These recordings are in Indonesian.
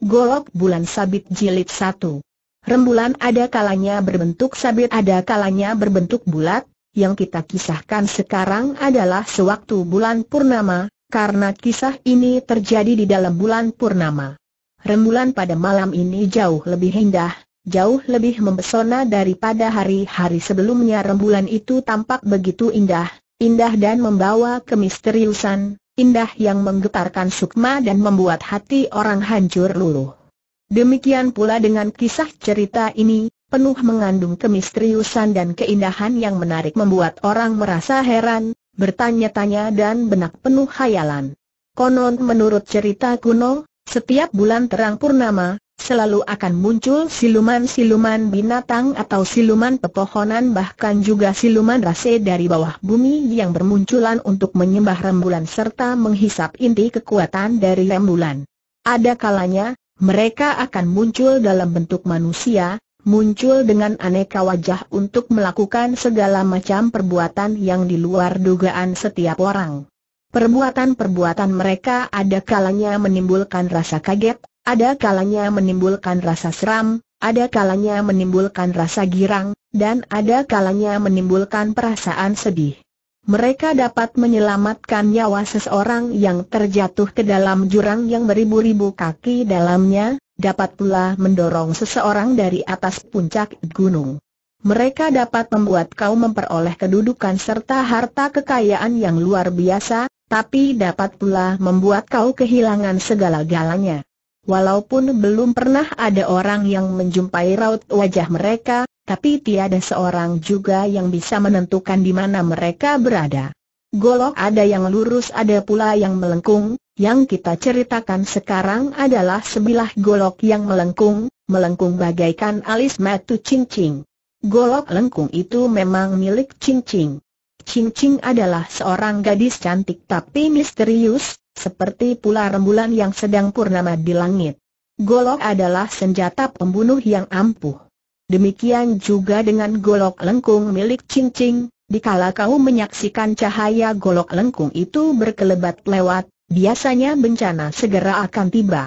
Golok Bulan Sabit Jilid 1 Rembulan ada kalanya berbentuk sabit ada kalanya berbentuk bulat, yang kita kisahkan sekarang adalah sewaktu bulan purnama, karena kisah ini terjadi di dalam bulan purnama. Rembulan pada malam ini jauh lebih indah, jauh lebih mempesona daripada hari-hari sebelumnya rembulan itu tampak begitu indah, indah dan membawa kemisteriusan, indah yang menggetarkan sukma dan membuat hati orang hancur luluh. Demikian pula dengan kisah cerita ini, penuh mengandung kemisteriusan dan keindahan yang menarik membuat orang merasa heran, bertanya-tanya dan benak penuh khayalan. Konon menurut cerita kuno, setiap bulan terang purnama, selalu akan muncul siluman-siluman binatang atau siluman pepohonan bahkan juga siluman rase dari bawah bumi yang bermunculan untuk menyembah rembulan serta menghisap inti kekuatan dari rembulan. Ada kalanya, mereka akan muncul dalam bentuk manusia, muncul dengan aneka wajah untuk melakukan segala macam perbuatan yang di luar dugaan setiap orang. Perbuatan-perbuatan mereka ada kalanya menimbulkan rasa kaget, ada kalanya menimbulkan rasa seram, ada kalanya menimbulkan rasa girang, dan ada kalanya menimbulkan perasaan sedih. Mereka dapat menyelamatkan nyawa seseorang yang terjatuh ke dalam jurang yang beribu-ribu kaki dalamnya, dapat pula mendorong seseorang dari atas puncak gunung. Mereka dapat membuat kau memperoleh kedudukan serta harta kekayaan yang luar biasa, tapi dapat pula membuat kau kehilangan segala-galanya. Walaupun belum pernah ada orang yang menjumpai raut wajah mereka, tapi tiada seorang juga yang bisa menentukan di mana mereka berada. Golok ada yang lurus ada pula yang melengkung, yang kita ceritakan sekarang adalah sebilah golok yang melengkung, melengkung bagaikan alis metu cincing. Golok lengkung itu memang milik cincing. Cincing adalah seorang gadis cantik tapi misterius, seperti pula rembulan yang sedang purnama di langit. Golok adalah senjata pembunuh yang ampuh. Demikian juga dengan golok lengkung milik Ching dikala kau menyaksikan cahaya golok lengkung itu berkelebat lewat, biasanya bencana segera akan tiba.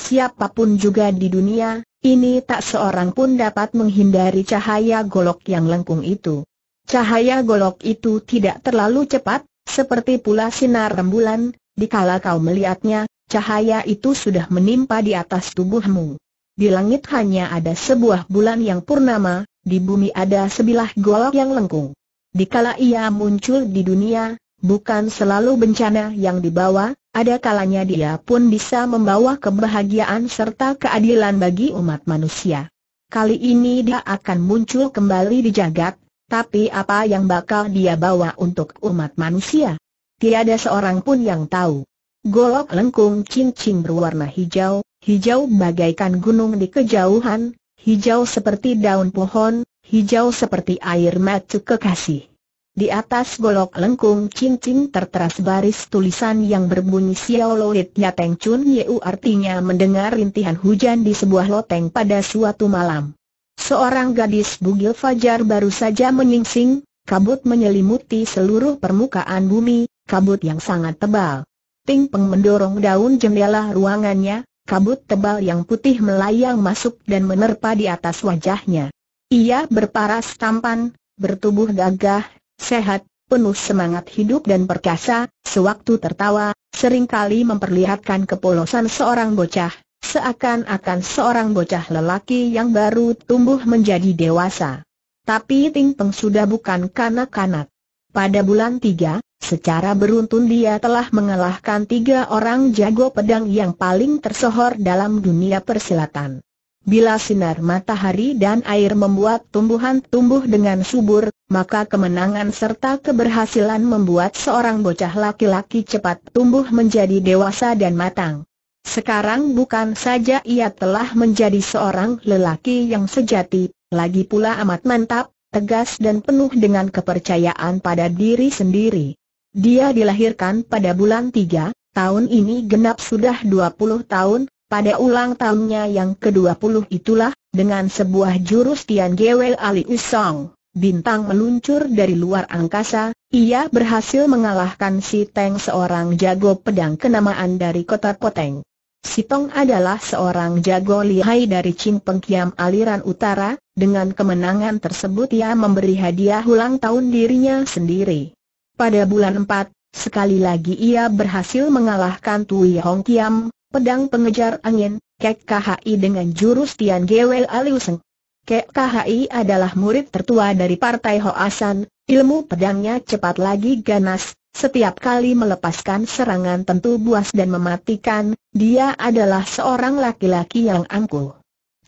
Siapapun juga di dunia, ini tak seorang pun dapat menghindari cahaya golok yang lengkung itu. Cahaya golok itu tidak terlalu cepat, seperti pula sinar rembulan, Dikala kau melihatnya, cahaya itu sudah menimpa di atas tubuhmu. Di langit hanya ada sebuah bulan yang purnama, di bumi ada sebilah golok yang lengkung. Dikala ia muncul di dunia, bukan selalu bencana yang dibawa, ada kalanya dia pun bisa membawa kebahagiaan serta keadilan bagi umat manusia. Kali ini dia akan muncul kembali di jagat, tapi apa yang bakal dia bawa untuk umat manusia? Tiada seorang pun yang tahu. Golok lengkung cincin berwarna hijau, hijau bagaikan gunung di kejauhan, hijau seperti daun pohon, hijau seperti air mata kekasih. Di atas golok lengkung cincin tertera baris tulisan yang berbunyi Xiao Loit Ya Teng Chun Yeu artinya mendengar rintihan hujan di sebuah loteng pada suatu malam. Seorang gadis bugil fajar baru saja menyingsing, kabut menyelimuti seluruh permukaan bumi, kabut yang sangat tebal. Ting Peng mendorong daun jendela ruangannya, kabut tebal yang putih melayang masuk dan menerpa di atas wajahnya. Ia berparas tampan, bertubuh gagah, sehat, penuh semangat hidup dan perkasa, sewaktu tertawa, seringkali memperlihatkan kepolosan seorang bocah, seakan-akan seorang bocah lelaki yang baru tumbuh menjadi dewasa. Tapi Ting Peng sudah bukan kanak-kanak. Pada bulan 3, Secara beruntun dia telah mengalahkan tiga orang jago pedang yang paling tersohor dalam dunia persilatan. Bila sinar matahari dan air membuat tumbuhan tumbuh dengan subur, maka kemenangan serta keberhasilan membuat seorang bocah laki-laki cepat tumbuh menjadi dewasa dan matang. Sekarang bukan saja ia telah menjadi seorang lelaki yang sejati, lagi pula amat mantap, tegas dan penuh dengan kepercayaan pada diri sendiri. Dia dilahirkan pada bulan 3, tahun ini genap sudah 20 tahun, pada ulang tahunnya yang ke-20 itulah, dengan sebuah jurus Tian Gwe Ali Usong, bintang meluncur dari luar angkasa, ia berhasil mengalahkan si Teng seorang jago pedang kenamaan dari kota Poteng. Si Tong adalah seorang jago lihai dari Qing Pengkiam aliran utara, dengan kemenangan tersebut ia memberi hadiah ulang tahun dirinya sendiri. Pada bulan 4, sekali lagi ia berhasil mengalahkan Tui Hong Kiam, pedang pengejar angin, Kek KHI dengan jurus Tian Gwel Aliuseng. Kek KHI adalah murid tertua dari Partai Hoasan, ilmu pedangnya cepat lagi ganas, setiap kali melepaskan serangan tentu buas dan mematikan, dia adalah seorang laki-laki yang angkuh.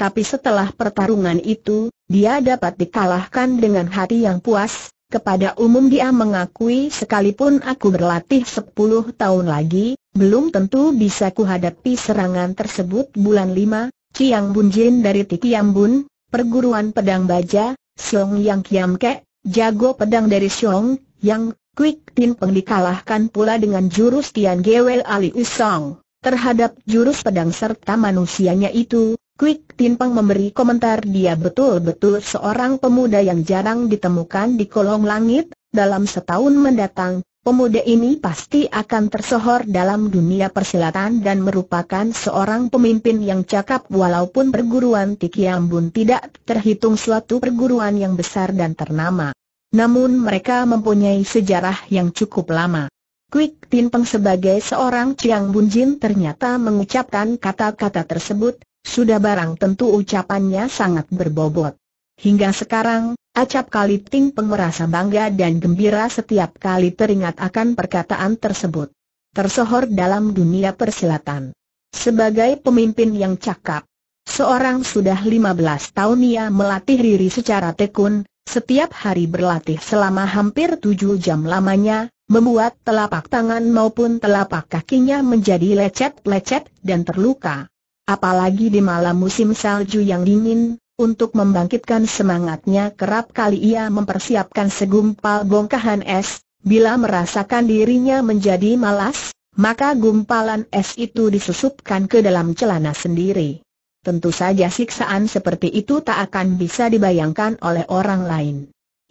Tapi setelah pertarungan itu, dia dapat dikalahkan dengan hati yang puas, kepada umum dia mengakui sekalipun aku berlatih 10 tahun lagi, belum tentu bisa kuhadapi serangan tersebut bulan 5, Ciang Bun Jin dari Tikiam Bun, perguruan pedang baja, Siong Yang Kiam Ke, jago pedang dari Siong, Yang, Quick Tin Peng dikalahkan pula dengan jurus Tian Gewel Ali Usong. Terhadap jurus pedang serta manusianya itu, Quick Tin Peng memberi komentar dia betul-betul seorang pemuda yang jarang ditemukan di kolong langit, dalam setahun mendatang, pemuda ini pasti akan tersohor dalam dunia persilatan dan merupakan seorang pemimpin yang cakap walaupun perguruan Tikiambun tidak terhitung suatu perguruan yang besar dan ternama. Namun mereka mempunyai sejarah yang cukup lama. Quick Tin Peng sebagai seorang Chiang Bunjin ternyata mengucapkan kata-kata tersebut, sudah barang tentu ucapannya sangat berbobot. Hingga sekarang, Acap Kali Ting Peng merasa bangga dan gembira setiap kali teringat akan perkataan tersebut. Tersohor dalam dunia persilatan. Sebagai pemimpin yang cakap, seorang sudah 15 tahun ia melatih diri secara tekun, setiap hari berlatih selama hampir 7 jam lamanya, membuat telapak tangan maupun telapak kakinya menjadi lecet-lecet dan terluka apalagi di malam musim salju yang dingin, untuk membangkitkan semangatnya kerap kali ia mempersiapkan segumpal bongkahan es, bila merasakan dirinya menjadi malas, maka gumpalan es itu disusupkan ke dalam celana sendiri. Tentu saja siksaan seperti itu tak akan bisa dibayangkan oleh orang lain.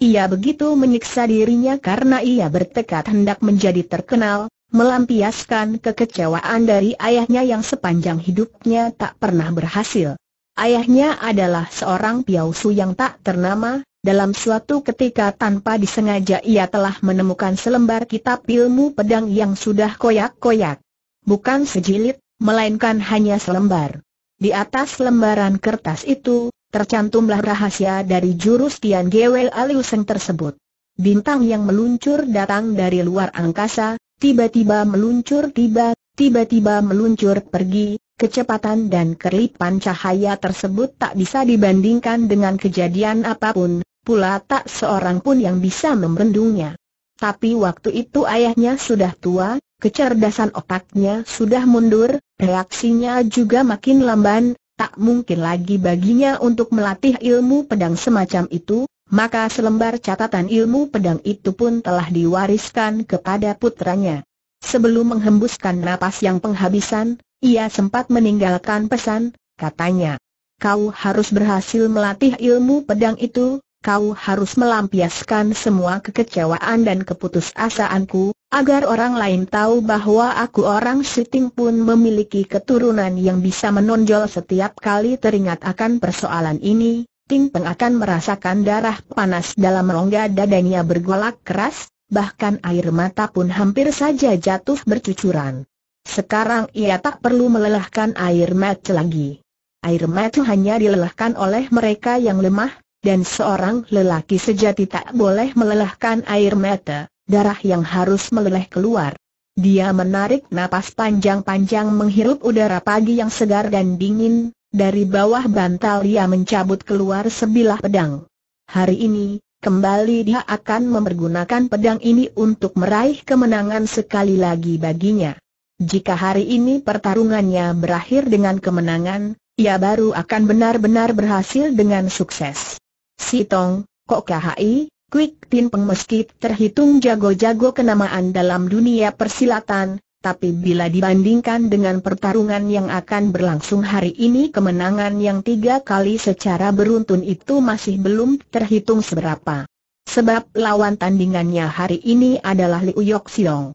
Ia begitu menyiksa dirinya karena ia bertekad hendak menjadi terkenal, melampiaskan kekecewaan dari ayahnya yang sepanjang hidupnya tak pernah berhasil. Ayahnya adalah seorang piausu yang tak ternama, dalam suatu ketika tanpa disengaja ia telah menemukan selembar kitab ilmu pedang yang sudah koyak-koyak. Bukan sejilid, melainkan hanya selembar. Di atas lembaran kertas itu, tercantumlah rahasia dari jurus Tian Gewel Aliuseng tersebut. Bintang yang meluncur datang dari luar angkasa, tiba-tiba meluncur tiba, tiba-tiba meluncur pergi, kecepatan dan kelipan cahaya tersebut tak bisa dibandingkan dengan kejadian apapun, pula tak seorang pun yang bisa membendungnya. Tapi waktu itu ayahnya sudah tua, kecerdasan otaknya sudah mundur, reaksinya juga makin lamban, tak mungkin lagi baginya untuk melatih ilmu pedang semacam itu, maka selembar catatan ilmu pedang itu pun telah diwariskan kepada putranya. Sebelum menghembuskan napas yang penghabisan, ia sempat meninggalkan pesan, katanya. Kau harus berhasil melatih ilmu pedang itu, kau harus melampiaskan semua kekecewaan dan keputusasaanku, agar orang lain tahu bahwa aku orang syuting pun memiliki keturunan yang bisa menonjol setiap kali teringat akan persoalan ini, Ting Peng akan merasakan darah panas dalam rongga dadanya bergolak keras, bahkan air mata pun hampir saja jatuh bercucuran. Sekarang ia tak perlu melelahkan air mata lagi. Air mata hanya dilelahkan oleh mereka yang lemah, dan seorang lelaki sejati tak boleh melelahkan air mata, darah yang harus meleleh keluar. Dia menarik napas panjang-panjang menghirup udara pagi yang segar dan dingin, dari bawah bantal ia mencabut keluar sebilah pedang. Hari ini, kembali dia akan mempergunakan pedang ini untuk meraih kemenangan sekali lagi baginya. Jika hari ini pertarungannya berakhir dengan kemenangan, ia baru akan benar-benar berhasil dengan sukses. Sitong, Kok KHI, Quick Tin Peng Meskip terhitung jago-jago kenamaan dalam dunia persilatan, tapi bila dibandingkan dengan pertarungan yang akan berlangsung hari ini kemenangan yang tiga kali secara beruntun itu masih belum terhitung seberapa. Sebab lawan tandingannya hari ini adalah Liu Yok Siong.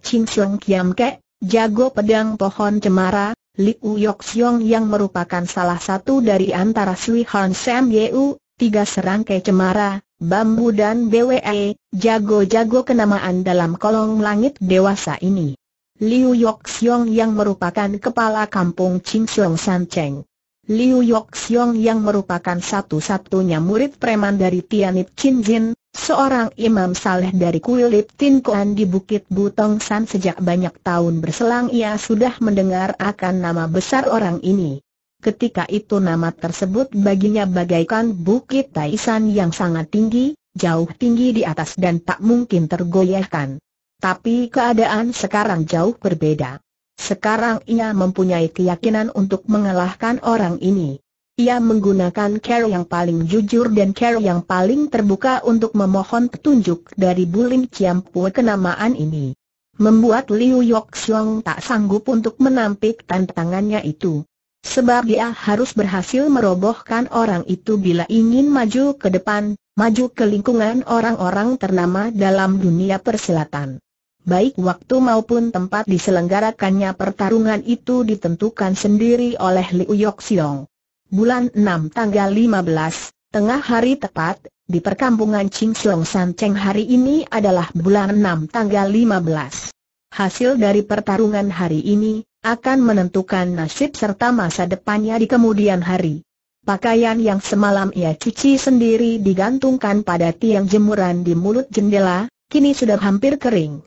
Ching Siong Kiam Ke, jago pedang pohon cemara, Liu Yok Siong yang merupakan salah satu dari antara Sui Han Sam Yeu, tiga serangkai cemara, bambu dan BWE, jago-jago kenamaan dalam kolong langit dewasa ini. Liu yok Xiong yang merupakan kepala kampung Ching Siong San Cheng. Liu yok Xiong yang merupakan satu-satunya murid preman dari Tianip Chin Jin, seorang imam saleh dari Kuil Lip Tin Kuan di Bukit Butong San sejak banyak tahun berselang ia sudah mendengar akan nama besar orang ini. Ketika itu nama tersebut baginya bagaikan Bukit Taisan yang sangat tinggi, jauh tinggi di atas dan tak mungkin tergoyahkan. Tapi keadaan sekarang jauh berbeda. Sekarang ia mempunyai keyakinan untuk mengalahkan orang ini. Ia menggunakan care yang paling jujur dan care yang paling terbuka untuk memohon petunjuk dari Bulim Ciampu kenamaan ini. Membuat Liu Yok Xiong tak sanggup untuk menampik tantangannya itu. Sebab dia harus berhasil merobohkan orang itu bila ingin maju ke depan, maju ke lingkungan orang-orang ternama dalam dunia persilatan baik waktu maupun tempat diselenggarakannya pertarungan itu ditentukan sendiri oleh Liu Yoxiong. Bulan 6 tanggal 15, tengah hari tepat, di perkampungan Ching Siong San Cheng hari ini adalah bulan 6 tanggal 15. Hasil dari pertarungan hari ini, akan menentukan nasib serta masa depannya di kemudian hari. Pakaian yang semalam ia cuci sendiri digantungkan pada tiang jemuran di mulut jendela, kini sudah hampir kering.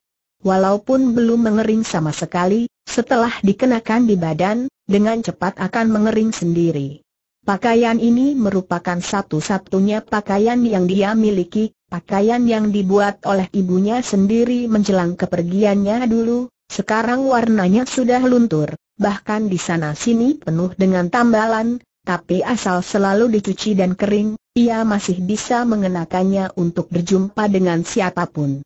Walaupun belum mengering sama sekali, setelah dikenakan di badan, dengan cepat akan mengering sendiri. Pakaian ini merupakan satu-satunya pakaian yang dia miliki, pakaian yang dibuat oleh ibunya sendiri menjelang kepergiannya dulu, sekarang warnanya sudah luntur, bahkan di sana-sini penuh dengan tambalan, tapi asal selalu dicuci dan kering, ia masih bisa mengenakannya untuk berjumpa dengan siapapun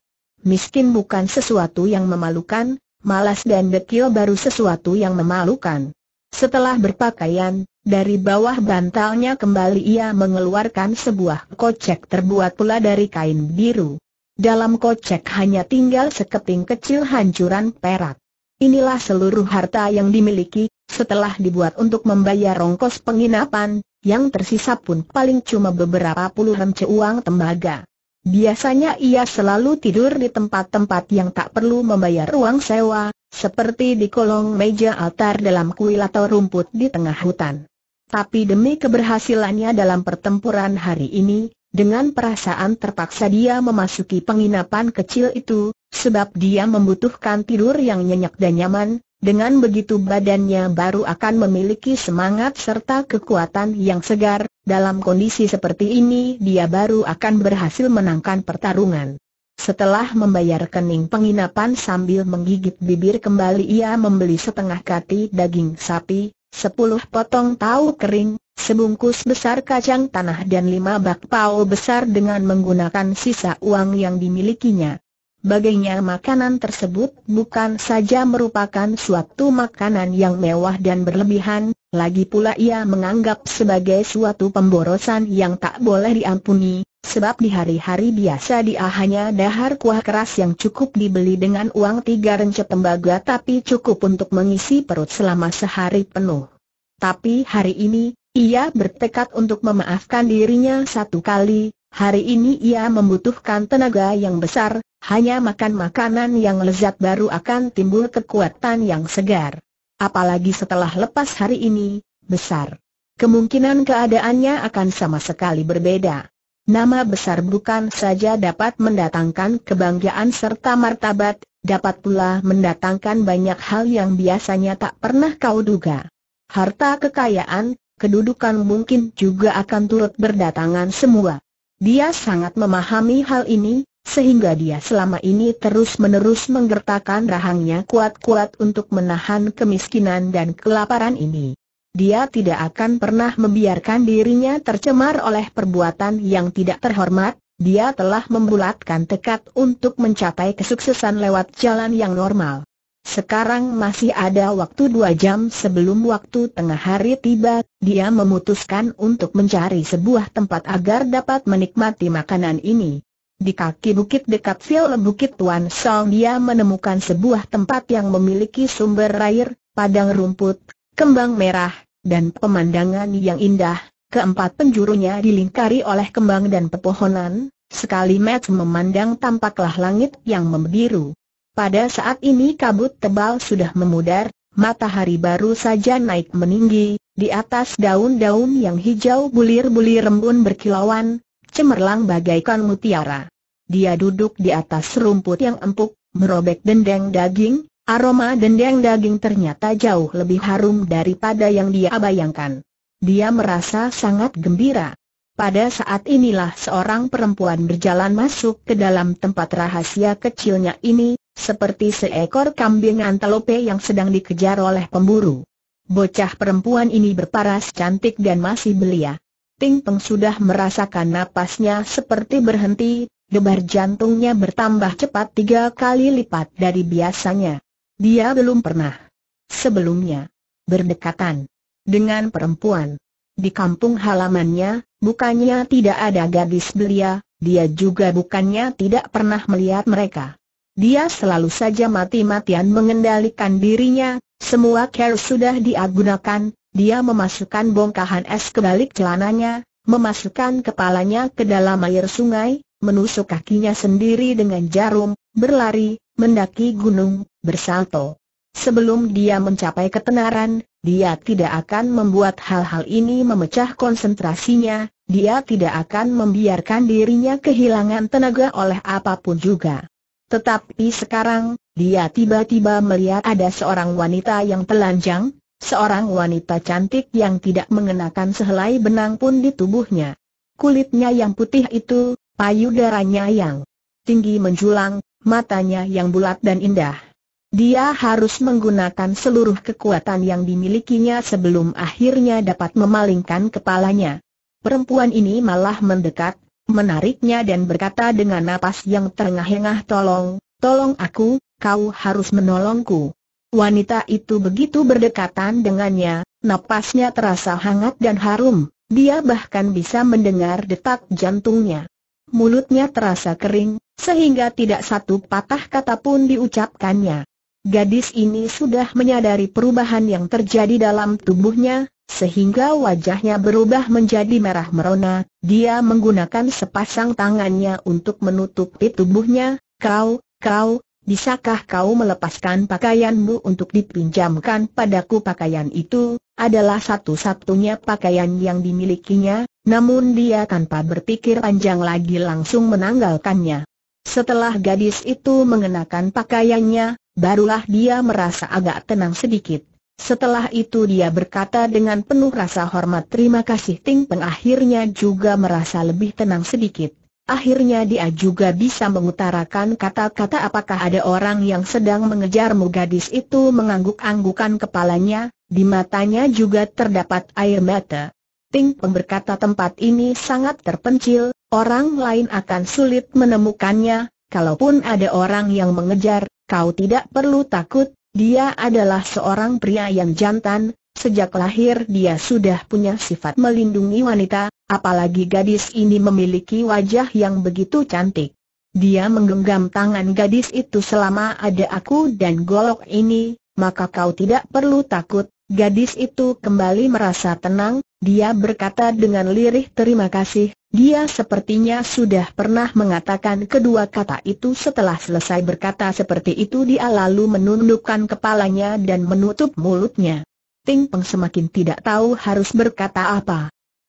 miskin bukan sesuatu yang memalukan, malas dan dekil baru sesuatu yang memalukan. Setelah berpakaian, dari bawah bantalnya kembali ia mengeluarkan sebuah kocek terbuat pula dari kain biru. Dalam kocek hanya tinggal sekeping kecil hancuran perak. Inilah seluruh harta yang dimiliki, setelah dibuat untuk membayar rongkos penginapan, yang tersisa pun paling cuma beberapa puluh remce uang tembaga. Biasanya ia selalu tidur di tempat-tempat yang tak perlu membayar uang sewa, seperti di kolong meja altar dalam kuil atau rumput di tengah hutan. Tapi demi keberhasilannya dalam pertempuran hari ini, dengan perasaan terpaksa dia memasuki penginapan kecil itu, sebab dia membutuhkan tidur yang nyenyak dan nyaman, dengan begitu badannya baru akan memiliki semangat serta kekuatan yang segar, dalam kondisi seperti ini dia baru akan berhasil menangkan pertarungan. Setelah membayar kening penginapan sambil menggigit bibir kembali ia membeli setengah kati daging sapi, sepuluh potong tahu kering, sebungkus besar kacang tanah dan lima bakpao besar dengan menggunakan sisa uang yang dimilikinya. Bagainya makanan tersebut bukan saja merupakan suatu makanan yang mewah dan berlebihan, lagi pula ia menganggap sebagai suatu pemborosan yang tak boleh diampuni, sebab di hari-hari biasa dia hanya dahar kuah keras yang cukup dibeli dengan uang tiga rencet tembaga tapi cukup untuk mengisi perut selama sehari penuh. Tapi hari ini, ia bertekad untuk memaafkan dirinya satu kali, Hari ini ia membutuhkan tenaga yang besar, hanya makan makanan yang lezat baru akan timbul kekuatan yang segar. Apalagi setelah lepas hari ini, besar. Kemungkinan keadaannya akan sama sekali berbeda. Nama besar bukan saja dapat mendatangkan kebanggaan serta martabat, dapat pula mendatangkan banyak hal yang biasanya tak pernah kau duga. Harta kekayaan, kedudukan mungkin juga akan turut berdatangan semua. Dia sangat memahami hal ini, sehingga dia selama ini terus-menerus menggertakkan rahangnya kuat-kuat untuk menahan kemiskinan dan kelaparan ini. Dia tidak akan pernah membiarkan dirinya tercemar oleh perbuatan yang tidak terhormat, dia telah membulatkan tekad untuk mencapai kesuksesan lewat jalan yang normal. Sekarang masih ada waktu dua jam sebelum waktu tengah hari tiba, dia memutuskan untuk mencari sebuah tempat agar dapat menikmati makanan ini. Di kaki bukit dekat Villa Bukit Tuan Song dia menemukan sebuah tempat yang memiliki sumber air, padang rumput, kembang merah, dan pemandangan yang indah. Keempat penjurunya dilingkari oleh kembang dan pepohonan, sekali match memandang tampaklah langit yang membiru. Pada saat ini kabut tebal sudah memudar, matahari baru saja naik meninggi, di atas daun-daun yang hijau bulir-bulir rembun berkilauan, cemerlang bagaikan mutiara. Dia duduk di atas rumput yang empuk, merobek dendeng daging, aroma dendeng daging ternyata jauh lebih harum daripada yang dia bayangkan. Dia merasa sangat gembira. Pada saat inilah seorang perempuan berjalan masuk ke dalam tempat rahasia kecilnya ini, seperti seekor kambing antelope yang sedang dikejar oleh pemburu. Bocah perempuan ini berparas cantik dan masih belia. Ting Peng sudah merasakan napasnya seperti berhenti, debar jantungnya bertambah cepat tiga kali lipat dari biasanya. Dia belum pernah sebelumnya berdekatan dengan perempuan. Di kampung halamannya, bukannya tidak ada gadis belia, dia juga bukannya tidak pernah melihat mereka. Dia selalu saja mati-matian mengendalikan dirinya, semua care sudah diagunakan, dia memasukkan bongkahan es ke balik celananya, memasukkan kepalanya ke dalam air sungai, menusuk kakinya sendiri dengan jarum, berlari, mendaki gunung, bersalto. Sebelum dia mencapai ketenaran, dia tidak akan membuat hal-hal ini memecah konsentrasinya, dia tidak akan membiarkan dirinya kehilangan tenaga oleh apapun juga. Tetapi sekarang, dia tiba-tiba melihat ada seorang wanita yang telanjang, seorang wanita cantik yang tidak mengenakan sehelai benang pun di tubuhnya. Kulitnya yang putih itu, payudaranya yang tinggi menjulang, matanya yang bulat dan indah. Dia harus menggunakan seluruh kekuatan yang dimilikinya sebelum akhirnya dapat memalingkan kepalanya. Perempuan ini malah mendekat, menariknya dan berkata dengan napas yang terengah-engah tolong, tolong aku, kau harus menolongku. Wanita itu begitu berdekatan dengannya, napasnya terasa hangat dan harum, dia bahkan bisa mendengar detak jantungnya. Mulutnya terasa kering, sehingga tidak satu patah kata pun diucapkannya. Gadis ini sudah menyadari perubahan yang terjadi dalam tubuhnya, sehingga wajahnya berubah menjadi merah merona, dia menggunakan sepasang tangannya untuk menutupi tubuhnya, kau, kau, bisakah kau melepaskan pakaianmu untuk dipinjamkan padaku pakaian itu, adalah satu-satunya pakaian yang dimilikinya, namun dia tanpa berpikir panjang lagi langsung menanggalkannya. Setelah gadis itu mengenakan pakaiannya, barulah dia merasa agak tenang sedikit. Setelah itu dia berkata dengan penuh rasa hormat terima kasih Ting Peng akhirnya juga merasa lebih tenang sedikit. Akhirnya dia juga bisa mengutarakan kata-kata apakah ada orang yang sedang mengejarmu gadis itu mengangguk-anggukan kepalanya, di matanya juga terdapat air mata. Ting Peng berkata tempat ini sangat terpencil, orang lain akan sulit menemukannya, kalaupun ada orang yang mengejar, kau tidak perlu takut, dia adalah seorang pria yang jantan, sejak lahir dia sudah punya sifat melindungi wanita, apalagi gadis ini memiliki wajah yang begitu cantik. Dia menggenggam tangan gadis itu selama ada aku dan golok ini, maka kau tidak perlu takut, Gadis itu kembali merasa tenang, dia berkata dengan lirih terima kasih, dia sepertinya sudah pernah mengatakan kedua kata itu setelah selesai berkata seperti itu dia lalu menundukkan kepalanya dan menutup mulutnya. Ting Peng semakin tidak tahu harus berkata apa.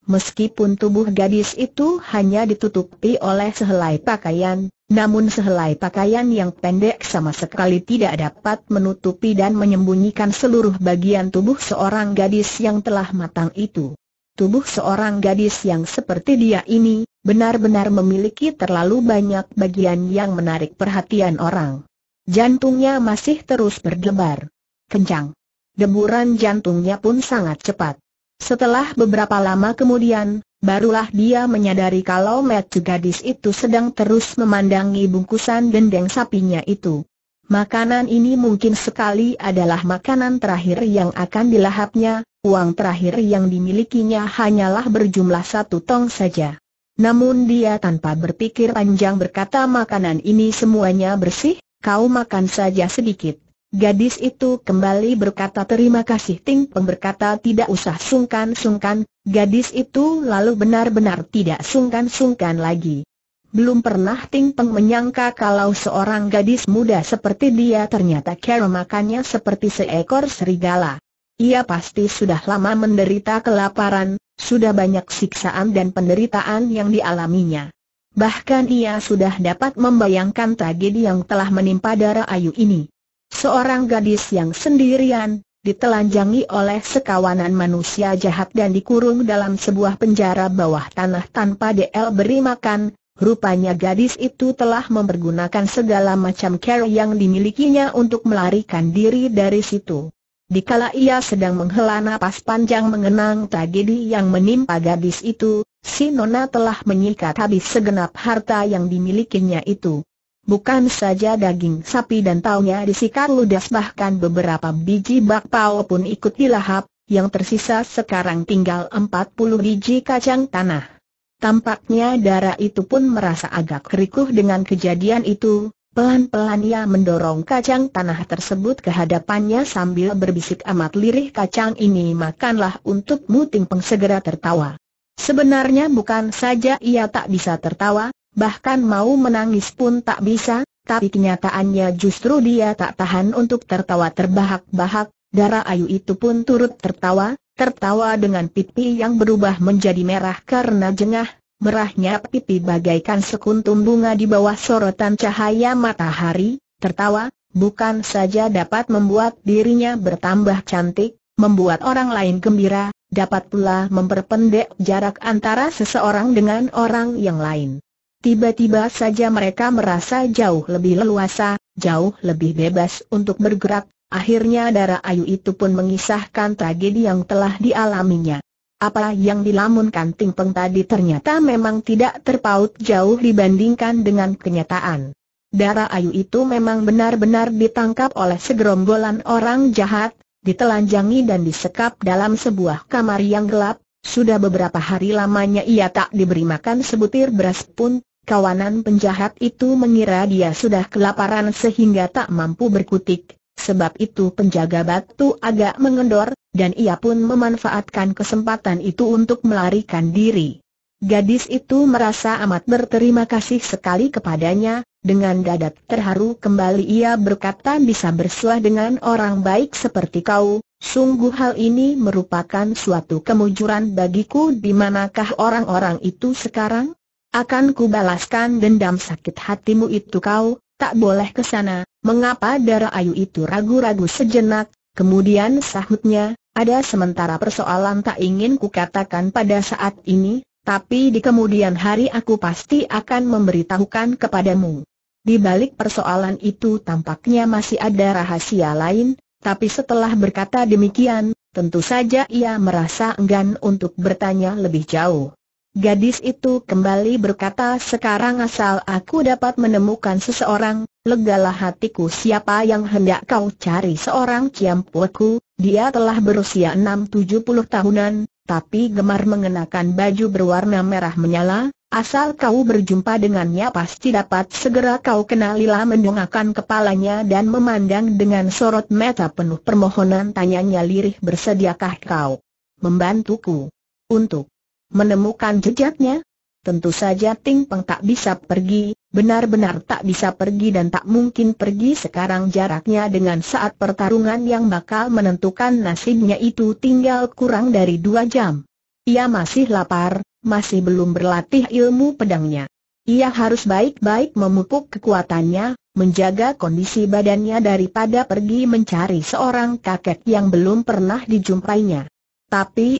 Meskipun tubuh gadis itu hanya ditutupi oleh sehelai pakaian, namun sehelai pakaian yang pendek sama sekali tidak dapat menutupi dan menyembunyikan seluruh bagian tubuh seorang gadis yang telah matang itu. Tubuh seorang gadis yang seperti dia ini, benar-benar memiliki terlalu banyak bagian yang menarik perhatian orang. Jantungnya masih terus berdebar. Kencang. Deburan jantungnya pun sangat cepat. Setelah beberapa lama kemudian, barulah dia menyadari kalau Metu gadis itu sedang terus memandangi bungkusan dendeng sapinya itu. Makanan ini mungkin sekali adalah makanan terakhir yang akan dilahapnya, uang terakhir yang dimilikinya hanyalah berjumlah satu tong saja. Namun dia tanpa berpikir panjang berkata makanan ini semuanya bersih, kau makan saja sedikit. Gadis itu kembali berkata terima kasih Ting Peng berkata tidak usah sungkan-sungkan, gadis itu lalu benar-benar tidak sungkan-sungkan lagi. Belum pernah Ting Peng menyangka kalau seorang gadis muda seperti dia ternyata cara makannya seperti seekor serigala. Ia pasti sudah lama menderita kelaparan, sudah banyak siksaan dan penderitaan yang dialaminya. Bahkan ia sudah dapat membayangkan tragedi yang telah menimpa darah Ayu ini. Seorang gadis yang sendirian, ditelanjangi oleh sekawanan manusia jahat dan dikurung dalam sebuah penjara bawah tanah tanpa DL beri makan, rupanya gadis itu telah mempergunakan segala macam care yang dimilikinya untuk melarikan diri dari situ. Dikala ia sedang menghela nafas panjang mengenang tragedi yang menimpa gadis itu, si Nona telah menyikat habis segenap harta yang dimilikinya itu. Bukan saja daging sapi dan taunya disikat ludas bahkan beberapa biji bakpao pun ikut dilahap, yang tersisa sekarang tinggal 40 biji kacang tanah. Tampaknya darah itu pun merasa agak kerikuh dengan kejadian itu, pelan-pelan ia mendorong kacang tanah tersebut ke hadapannya sambil berbisik amat lirih kacang ini makanlah untukmu muting pengsegera segera tertawa. Sebenarnya bukan saja ia tak bisa tertawa, bahkan mau menangis pun tak bisa, tapi kenyataannya justru dia tak tahan untuk tertawa terbahak-bahak, darah ayu itu pun turut tertawa, tertawa dengan pipi yang berubah menjadi merah karena jengah, merahnya pipi bagaikan sekuntum bunga di bawah sorotan cahaya matahari, tertawa, bukan saja dapat membuat dirinya bertambah cantik, membuat orang lain gembira, dapat pula memperpendek jarak antara seseorang dengan orang yang lain. Tiba-tiba saja mereka merasa jauh lebih leluasa, jauh lebih bebas untuk bergerak, akhirnya darah ayu itu pun mengisahkan tragedi yang telah dialaminya. Apa yang dilamunkan Ting Peng tadi ternyata memang tidak terpaut jauh dibandingkan dengan kenyataan. Darah ayu itu memang benar-benar ditangkap oleh segerombolan orang jahat, ditelanjangi dan disekap dalam sebuah kamar yang gelap, sudah beberapa hari lamanya ia tak diberi makan sebutir beras pun, Kawanan penjahat itu mengira dia sudah kelaparan sehingga tak mampu berkutik, sebab itu penjaga batu agak mengendor, dan ia pun memanfaatkan kesempatan itu untuk melarikan diri. Gadis itu merasa amat berterima kasih sekali kepadanya, dengan dadak terharu kembali ia berkata bisa bersuah dengan orang baik seperti kau, sungguh hal ini merupakan suatu kemujuran bagiku di manakah orang-orang itu sekarang? akan kubalaskan dendam sakit hatimu itu kau, tak boleh ke sana. Mengapa darah ayu itu ragu-ragu sejenak, kemudian sahutnya, ada sementara persoalan tak ingin kukatakan pada saat ini, tapi di kemudian hari aku pasti akan memberitahukan kepadamu. Di balik persoalan itu tampaknya masih ada rahasia lain, tapi setelah berkata demikian, tentu saja ia merasa enggan untuk bertanya lebih jauh. Gadis itu kembali berkata sekarang asal aku dapat menemukan seseorang, legalah hatiku siapa yang hendak kau cari seorang ciampuku, dia telah berusia 6-70 tahunan, tapi gemar mengenakan baju berwarna merah menyala, asal kau berjumpa dengannya pasti dapat segera kau kenalilah mendongakkan kepalanya dan memandang dengan sorot mata penuh permohonan tanyanya lirih bersediakah kau membantuku untuk Menemukan jejaknya? Tentu saja Ting Peng tak bisa pergi, benar-benar tak bisa pergi dan tak mungkin pergi sekarang jaraknya dengan saat pertarungan yang bakal menentukan nasibnya itu tinggal kurang dari dua jam. Ia masih lapar, masih belum berlatih ilmu pedangnya. Ia harus baik-baik memupuk kekuatannya, menjaga kondisi badannya daripada pergi mencari seorang kakek yang belum pernah dijumpainya. Tapi,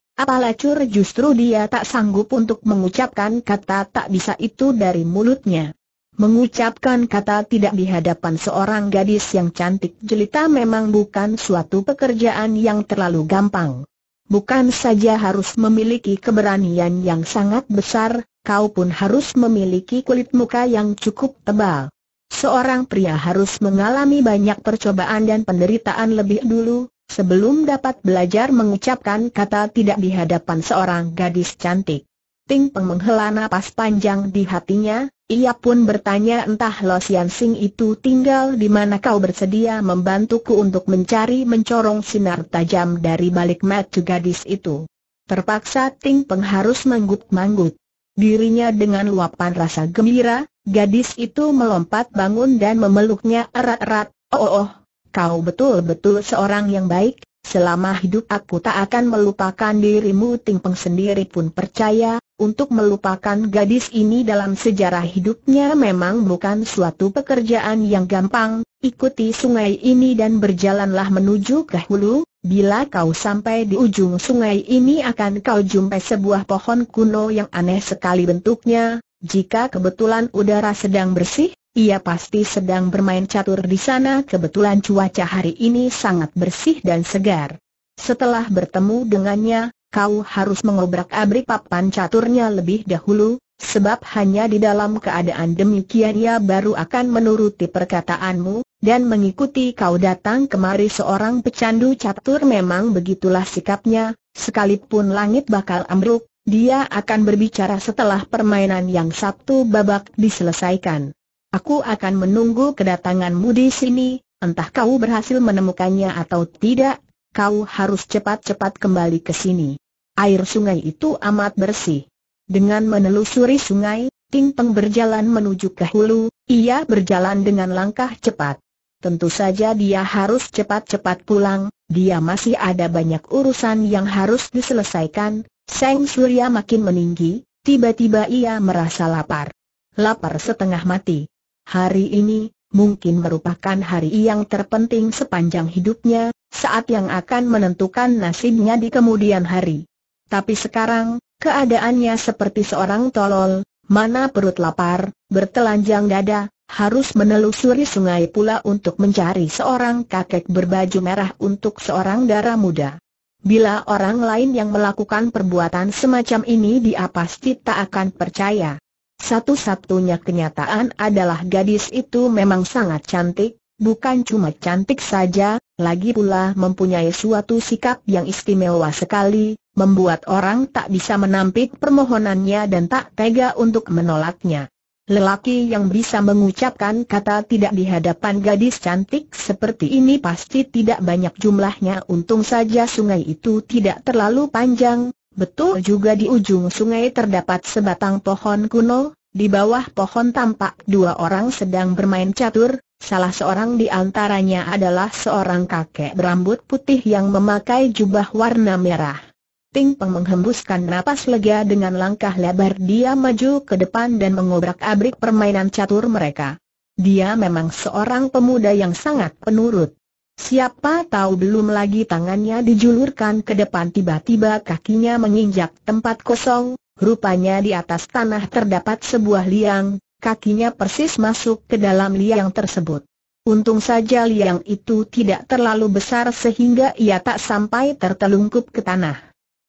cur justru dia tak sanggup untuk mengucapkan kata tak bisa itu dari mulutnya. Mengucapkan kata tidak di hadapan seorang gadis yang cantik jelita memang bukan suatu pekerjaan yang terlalu gampang. Bukan saja harus memiliki keberanian yang sangat besar, kau pun harus memiliki kulit muka yang cukup tebal. Seorang pria harus mengalami banyak percobaan dan penderitaan lebih dulu, sebelum dapat belajar mengucapkan kata tidak di hadapan seorang gadis cantik. Ting Peng menghela nafas panjang di hatinya, ia pun bertanya entah Lo Sian Sing itu tinggal di mana kau bersedia membantuku untuk mencari mencorong sinar tajam dari balik mata gadis itu. Terpaksa Ting Peng harus manggut-manggut. Dirinya dengan luapan rasa gembira, gadis itu melompat bangun dan memeluknya erat-erat. oh, oh, oh kau betul-betul seorang yang baik, selama hidup aku tak akan melupakan dirimu Ting Peng sendiri pun percaya, untuk melupakan gadis ini dalam sejarah hidupnya memang bukan suatu pekerjaan yang gampang, ikuti sungai ini dan berjalanlah menuju ke hulu, bila kau sampai di ujung sungai ini akan kau jumpai sebuah pohon kuno yang aneh sekali bentuknya, jika kebetulan udara sedang bersih, ia pasti sedang bermain catur di sana kebetulan cuaca hari ini sangat bersih dan segar. Setelah bertemu dengannya, kau harus mengobrak-abrik papan caturnya lebih dahulu, sebab hanya di dalam keadaan demikian ia baru akan menuruti perkataanmu, dan mengikuti kau datang kemari seorang pecandu catur memang begitulah sikapnya, sekalipun langit bakal ambruk, dia akan berbicara setelah permainan yang Sabtu babak diselesaikan. Aku akan menunggu kedatanganmu di sini, entah kau berhasil menemukannya atau tidak, kau harus cepat-cepat kembali ke sini. Air sungai itu amat bersih. Dengan menelusuri sungai, Ting Peng berjalan menuju ke hulu, ia berjalan dengan langkah cepat. Tentu saja dia harus cepat-cepat pulang, dia masih ada banyak urusan yang harus diselesaikan, Seng Surya makin meninggi, tiba-tiba ia merasa lapar. Lapar setengah mati. Hari ini, mungkin merupakan hari yang terpenting sepanjang hidupnya, saat yang akan menentukan nasibnya di kemudian hari. Tapi sekarang, keadaannya seperti seorang tolol, mana perut lapar, bertelanjang dada, harus menelusuri sungai pula untuk mencari seorang kakek berbaju merah untuk seorang darah muda. Bila orang lain yang melakukan perbuatan semacam ini dia pasti tak akan percaya. Satu-satunya kenyataan adalah gadis itu memang sangat cantik, bukan cuma cantik saja, lagi pula mempunyai suatu sikap yang istimewa sekali, membuat orang tak bisa menampik permohonannya dan tak tega untuk menolaknya. Lelaki yang bisa mengucapkan kata tidak di hadapan gadis cantik seperti ini pasti tidak banyak jumlahnya untung saja sungai itu tidak terlalu panjang, betul juga di ujung sungai terdapat sebatang pohon kuno, di bawah pohon tampak dua orang sedang bermain catur, salah seorang di antaranya adalah seorang kakek berambut putih yang memakai jubah warna merah. Ting Peng menghembuskan napas lega dengan langkah lebar dia maju ke depan dan mengobrak-abrik permainan catur mereka. Dia memang seorang pemuda yang sangat penurut. Siapa tahu belum lagi tangannya dijulurkan ke depan tiba-tiba kakinya menginjak tempat kosong, Rupanya di atas tanah terdapat sebuah liang, kakinya persis masuk ke dalam liang tersebut. Untung saja liang itu tidak terlalu besar sehingga ia tak sampai tertelungkup ke tanah.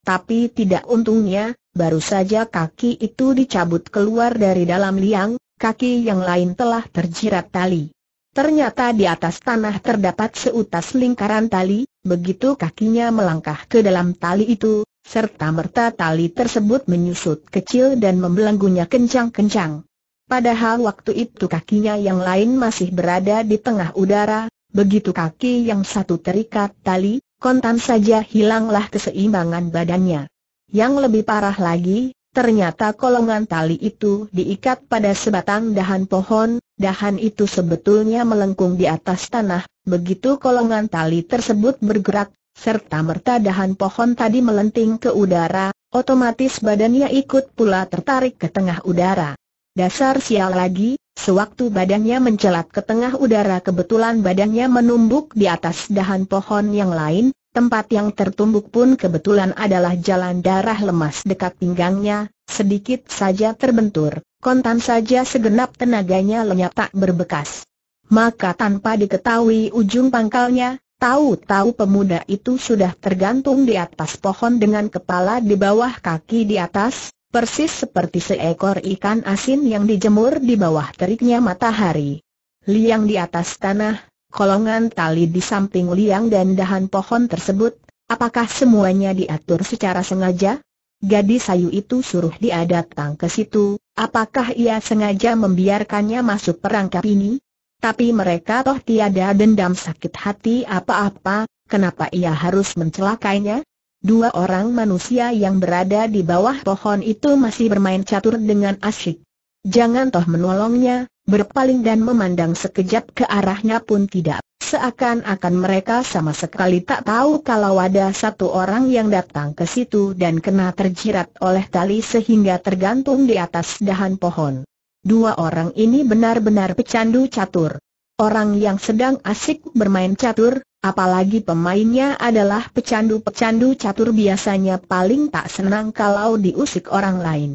Tapi tidak untungnya, baru saja kaki itu dicabut keluar dari dalam liang, kaki yang lain telah terjirat tali. Ternyata di atas tanah terdapat seutas lingkaran tali, begitu kakinya melangkah ke dalam tali itu, serta-merta tali tersebut menyusut kecil dan membelenggunya kencang-kencang. Padahal waktu itu kakinya yang lain masih berada di tengah udara, begitu kaki yang satu terikat tali, kontan saja hilanglah keseimbangan badannya. Yang lebih parah lagi, ternyata kolongan tali itu diikat pada sebatang dahan pohon, dahan itu sebetulnya melengkung di atas tanah, begitu kolongan tali tersebut bergerak, serta merta dahan pohon tadi melenting ke udara, otomatis badannya ikut pula tertarik ke tengah udara. Dasar sial lagi, sewaktu badannya mencelat ke tengah udara kebetulan badannya menumbuk di atas dahan pohon yang lain, tempat yang tertumbuk pun kebetulan adalah jalan darah lemas dekat pinggangnya, sedikit saja terbentur, kontan saja segenap tenaganya lenyap tak berbekas. Maka tanpa diketahui ujung pangkalnya, Tahu-tahu pemuda itu sudah tergantung di atas pohon dengan kepala di bawah kaki di atas, persis seperti seekor ikan asin yang dijemur di bawah teriknya matahari. Liang di atas tanah, kolongan tali di samping liang dan dahan pohon tersebut, apakah semuanya diatur secara sengaja? Gadis sayu itu suruh dia datang ke situ, apakah ia sengaja membiarkannya masuk perangkap ini? Tapi mereka toh tiada dendam sakit hati apa-apa, kenapa ia harus mencelakainya? Dua orang manusia yang berada di bawah pohon itu masih bermain catur dengan asyik. Jangan toh menolongnya, berpaling dan memandang sekejap ke arahnya pun tidak. Seakan-akan mereka sama sekali tak tahu kalau ada satu orang yang datang ke situ dan kena terjerat oleh tali sehingga tergantung di atas dahan pohon dua orang ini benar-benar pecandu catur. Orang yang sedang asik bermain catur, apalagi pemainnya adalah pecandu-pecandu catur biasanya paling tak senang kalau diusik orang lain.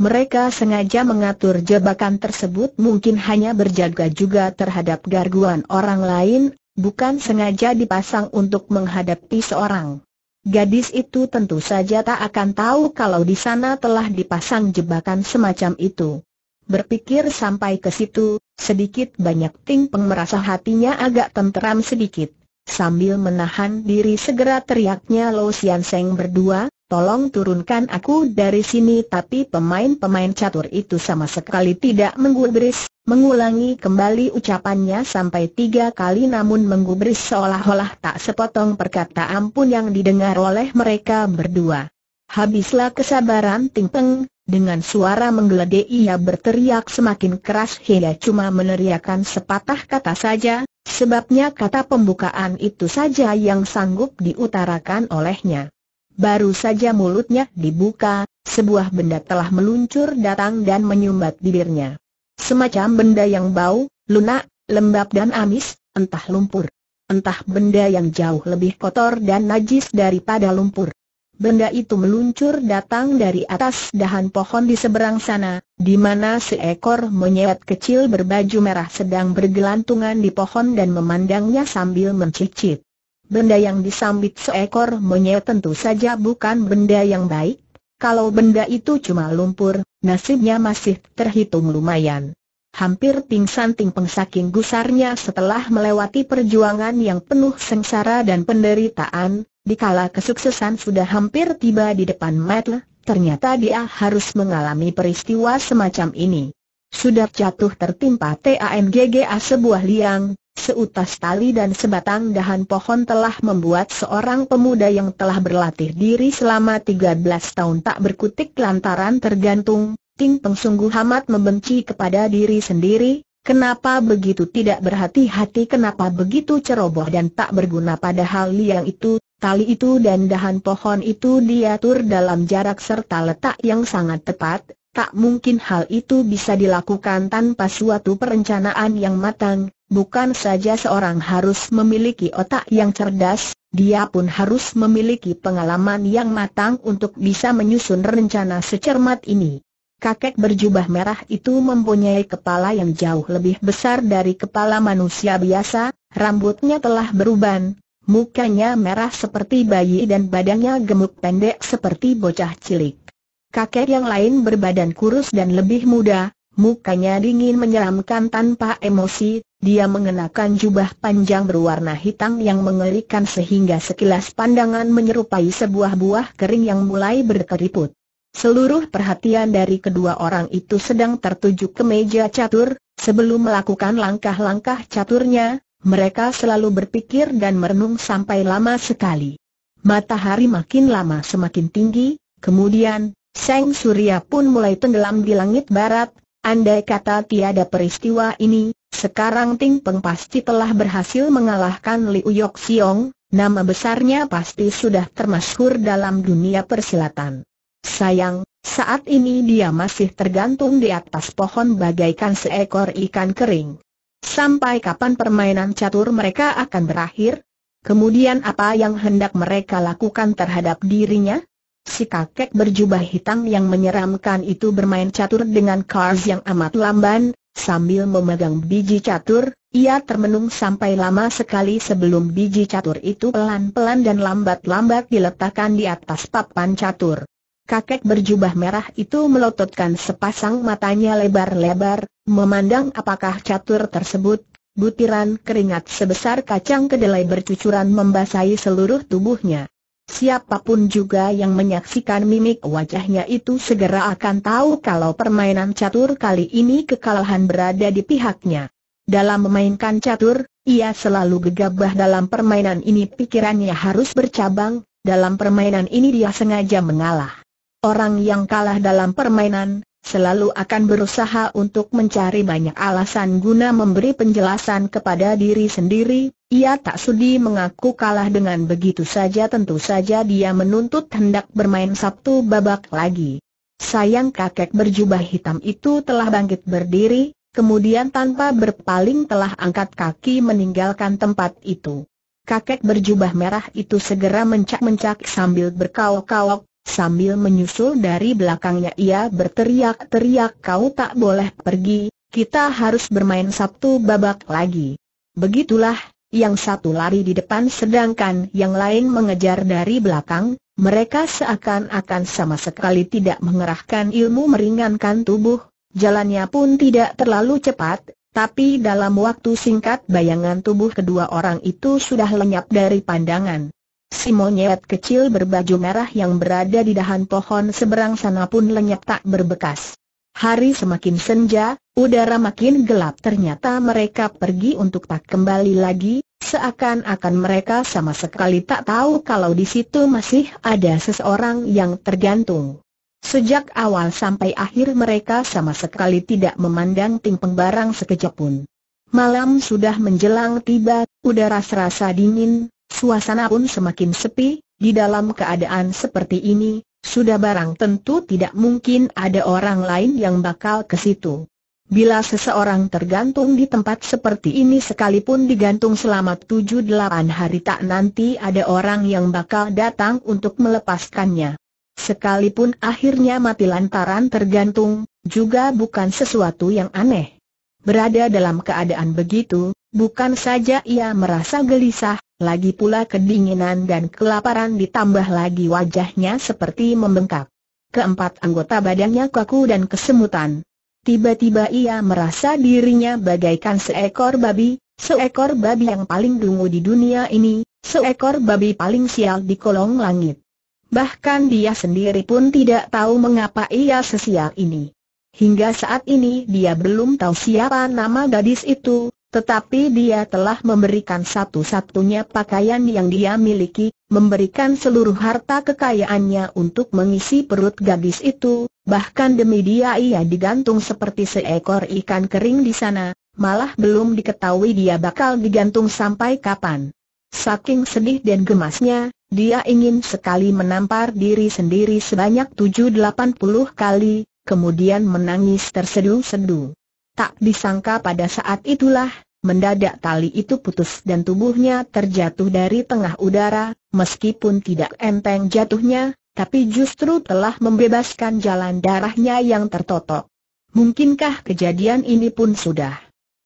Mereka sengaja mengatur jebakan tersebut mungkin hanya berjaga juga terhadap garguan orang lain, bukan sengaja dipasang untuk menghadapi seorang. Gadis itu tentu saja tak akan tahu kalau di sana telah dipasang jebakan semacam itu. Berpikir sampai ke situ, sedikit banyak Ting Peng merasa hatinya agak tenteram sedikit. Sambil menahan diri segera teriaknya Lo Sian Seng berdua, tolong turunkan aku dari sini tapi pemain-pemain catur itu sama sekali tidak menggubris, mengulangi kembali ucapannya sampai tiga kali namun menggubris seolah-olah tak sepotong perkataan pun yang didengar oleh mereka berdua. Habislah kesabaran Ting Peng, dengan suara menggeledek ia berteriak semakin keras hingga cuma meneriakan sepatah kata saja, sebabnya kata pembukaan itu saja yang sanggup diutarakan olehnya. Baru saja mulutnya dibuka, sebuah benda telah meluncur datang dan menyumbat bibirnya. Semacam benda yang bau, lunak, lembab dan amis, entah lumpur. Entah benda yang jauh lebih kotor dan najis daripada lumpur. Benda itu meluncur datang dari atas dahan pohon di seberang sana, di mana seekor monyet kecil berbaju merah sedang bergelantungan di pohon dan memandangnya sambil mencicit. Benda yang disambit seekor monyet tentu saja bukan benda yang baik. Kalau benda itu cuma lumpur, nasibnya masih terhitung lumayan. Hampir pingsan tingpeng pengsaking gusarnya setelah melewati perjuangan yang penuh sengsara dan penderitaan, Dikala kesuksesan sudah hampir tiba di depan Matt, ternyata dia harus mengalami peristiwa semacam ini. Sudah jatuh tertimpa TAMGGA sebuah liang, seutas tali dan sebatang dahan pohon telah membuat seorang pemuda yang telah berlatih diri selama 13 tahun tak berkutik lantaran tergantung, Ting Pengsungguh sungguh amat membenci kepada diri sendiri, Kenapa begitu tidak berhati-hati kenapa begitu ceroboh dan tak berguna padahal liang itu, tali itu dan dahan pohon itu diatur dalam jarak serta letak yang sangat tepat, tak mungkin hal itu bisa dilakukan tanpa suatu perencanaan yang matang, bukan saja seorang harus memiliki otak yang cerdas, dia pun harus memiliki pengalaman yang matang untuk bisa menyusun rencana secermat ini. Kakek berjubah merah itu mempunyai kepala yang jauh lebih besar dari kepala manusia biasa, rambutnya telah beruban, mukanya merah seperti bayi dan badannya gemuk pendek seperti bocah cilik. Kakek yang lain berbadan kurus dan lebih muda, mukanya dingin menyeramkan tanpa emosi, dia mengenakan jubah panjang berwarna hitam yang mengerikan sehingga sekilas pandangan menyerupai sebuah buah kering yang mulai berkeriput. Seluruh perhatian dari kedua orang itu sedang tertuju ke meja catur, sebelum melakukan langkah-langkah caturnya, mereka selalu berpikir dan merenung sampai lama sekali. Matahari makin lama semakin tinggi, kemudian, Seng Surya pun mulai tenggelam di langit barat, andai kata tiada peristiwa ini, sekarang Ting Peng pasti telah berhasil mengalahkan Liu Yok Siong, nama besarnya pasti sudah termasyhur dalam dunia persilatan. Sayang, saat ini dia masih tergantung di atas pohon bagaikan seekor ikan kering. Sampai kapan permainan catur mereka akan berakhir? Kemudian apa yang hendak mereka lakukan terhadap dirinya? Si kakek berjubah hitam yang menyeramkan itu bermain catur dengan cards yang amat lamban, sambil memegang biji catur, ia termenung sampai lama sekali sebelum biji catur itu pelan-pelan dan lambat-lambat diletakkan di atas papan catur kakek berjubah merah itu melototkan sepasang matanya lebar-lebar, memandang apakah catur tersebut, butiran keringat sebesar kacang kedelai bercucuran membasahi seluruh tubuhnya. Siapapun juga yang menyaksikan mimik wajahnya itu segera akan tahu kalau permainan catur kali ini kekalahan berada di pihaknya. Dalam memainkan catur, ia selalu gegabah dalam permainan ini pikirannya harus bercabang, dalam permainan ini dia sengaja mengalah. Orang yang kalah dalam permainan, selalu akan berusaha untuk mencari banyak alasan guna memberi penjelasan kepada diri sendiri, ia tak sudi mengaku kalah dengan begitu saja tentu saja dia menuntut hendak bermain Sabtu babak lagi. Sayang kakek berjubah hitam itu telah bangkit berdiri, kemudian tanpa berpaling telah angkat kaki meninggalkan tempat itu. Kakek berjubah merah itu segera mencak-mencak sambil berkaok-kaok, Sambil menyusul dari belakangnya ia berteriak-teriak kau tak boleh pergi, kita harus bermain Sabtu babak lagi. Begitulah, yang satu lari di depan sedangkan yang lain mengejar dari belakang, mereka seakan-akan sama sekali tidak mengerahkan ilmu meringankan tubuh, jalannya pun tidak terlalu cepat, tapi dalam waktu singkat bayangan tubuh kedua orang itu sudah lenyap dari pandangan. Si monyet kecil berbaju merah yang berada di dahan pohon seberang sana pun lenyap tak berbekas. Hari semakin senja, udara makin gelap ternyata mereka pergi untuk tak kembali lagi, seakan-akan mereka sama sekali tak tahu kalau di situ masih ada seseorang yang tergantung. Sejak awal sampai akhir mereka sama sekali tidak memandang tim pengbarang sekejap pun. Malam sudah menjelang tiba, udara serasa dingin, Suasana pun semakin sepi, di dalam keadaan seperti ini, sudah barang tentu tidak mungkin ada orang lain yang bakal ke situ. Bila seseorang tergantung di tempat seperti ini sekalipun digantung selama tujuh delapan hari tak nanti ada orang yang bakal datang untuk melepaskannya. Sekalipun akhirnya mati lantaran tergantung, juga bukan sesuatu yang aneh. Berada dalam keadaan begitu, Bukan saja ia merasa gelisah, lagi pula kedinginan dan kelaparan ditambah lagi wajahnya seperti membengkak. Keempat anggota badannya kaku dan kesemutan. Tiba-tiba ia merasa dirinya bagaikan seekor babi, seekor babi yang paling dungu di dunia ini, seekor babi paling sial di kolong langit. Bahkan dia sendiri pun tidak tahu mengapa ia sesial ini. Hingga saat ini dia belum tahu siapa nama gadis itu, tetapi dia telah memberikan satu-satunya pakaian yang dia miliki, memberikan seluruh harta kekayaannya untuk mengisi perut gadis itu, bahkan demi dia ia digantung seperti seekor ikan kering di sana, malah belum diketahui dia bakal digantung sampai kapan. Saking sedih dan gemasnya, dia ingin sekali menampar diri sendiri sebanyak delapan puluh kali, kemudian menangis terseduh-seduh. Tak disangka pada saat itulah, Mendadak tali itu putus dan tubuhnya terjatuh dari tengah udara, meskipun tidak enteng jatuhnya, tapi justru telah membebaskan jalan darahnya yang tertotok. Mungkinkah kejadian ini pun sudah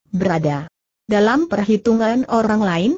berada dalam perhitungan orang lain?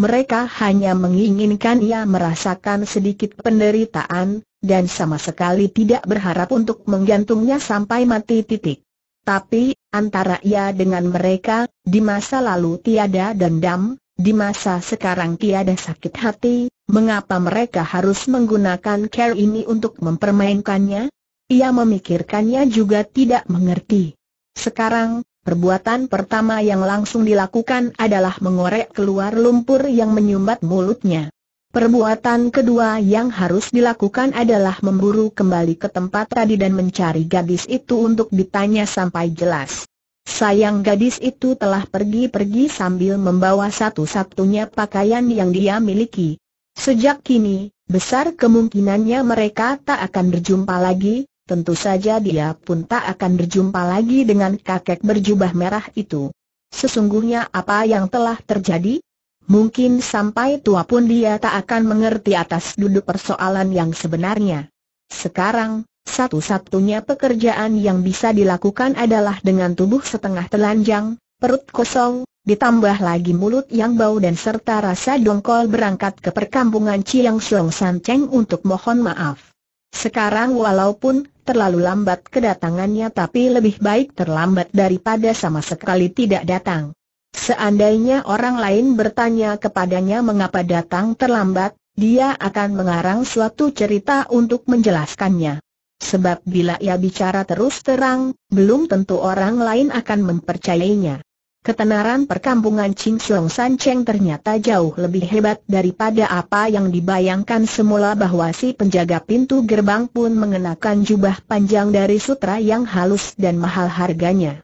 Mereka hanya menginginkan ia merasakan sedikit penderitaan, dan sama sekali tidak berharap untuk menggantungnya sampai mati titik. Tapi, antara ia dengan mereka, di masa lalu tiada dendam, di masa sekarang tiada sakit hati, mengapa mereka harus menggunakan care ini untuk mempermainkannya? Ia memikirkannya juga tidak mengerti. Sekarang, perbuatan pertama yang langsung dilakukan adalah mengorek keluar lumpur yang menyumbat mulutnya. Perbuatan kedua yang harus dilakukan adalah memburu kembali ke tempat tadi dan mencari gadis itu untuk ditanya sampai jelas. Sayang gadis itu telah pergi-pergi sambil membawa satu-satunya pakaian yang dia miliki. Sejak kini, besar kemungkinannya mereka tak akan berjumpa lagi, tentu saja dia pun tak akan berjumpa lagi dengan kakek berjubah merah itu. Sesungguhnya apa yang telah terjadi? Mungkin sampai tua pun dia tak akan mengerti atas duduk persoalan yang sebenarnya. Sekarang, satu-satunya pekerjaan yang bisa dilakukan adalah dengan tubuh setengah telanjang, perut kosong, ditambah lagi mulut yang bau dan serta rasa dongkol berangkat ke perkampungan Chiang Song San Cheng untuk mohon maaf. Sekarang walaupun terlalu lambat kedatangannya tapi lebih baik terlambat daripada sama sekali tidak datang. Seandainya orang lain bertanya kepadanya mengapa datang terlambat, dia akan mengarang suatu cerita untuk menjelaskannya. Sebab bila ia bicara terus terang, belum tentu orang lain akan mempercayainya. Ketenaran perkampungan Ching Siong San Cheng ternyata jauh lebih hebat daripada apa yang dibayangkan semula bahwa si penjaga pintu gerbang pun mengenakan jubah panjang dari sutra yang halus dan mahal harganya.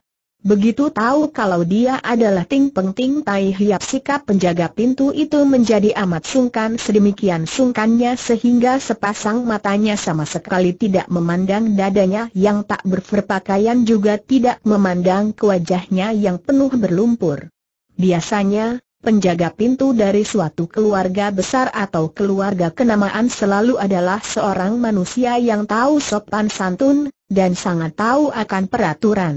Begitu tahu kalau dia adalah Ting Peng Ting Tai Hiap sikap penjaga pintu itu menjadi amat sungkan sedemikian sungkannya sehingga sepasang matanya sama sekali tidak memandang dadanya yang tak berperpakaian juga tidak memandang ke wajahnya yang penuh berlumpur. Biasanya, penjaga pintu dari suatu keluarga besar atau keluarga kenamaan selalu adalah seorang manusia yang tahu sopan santun, dan sangat tahu akan peraturan.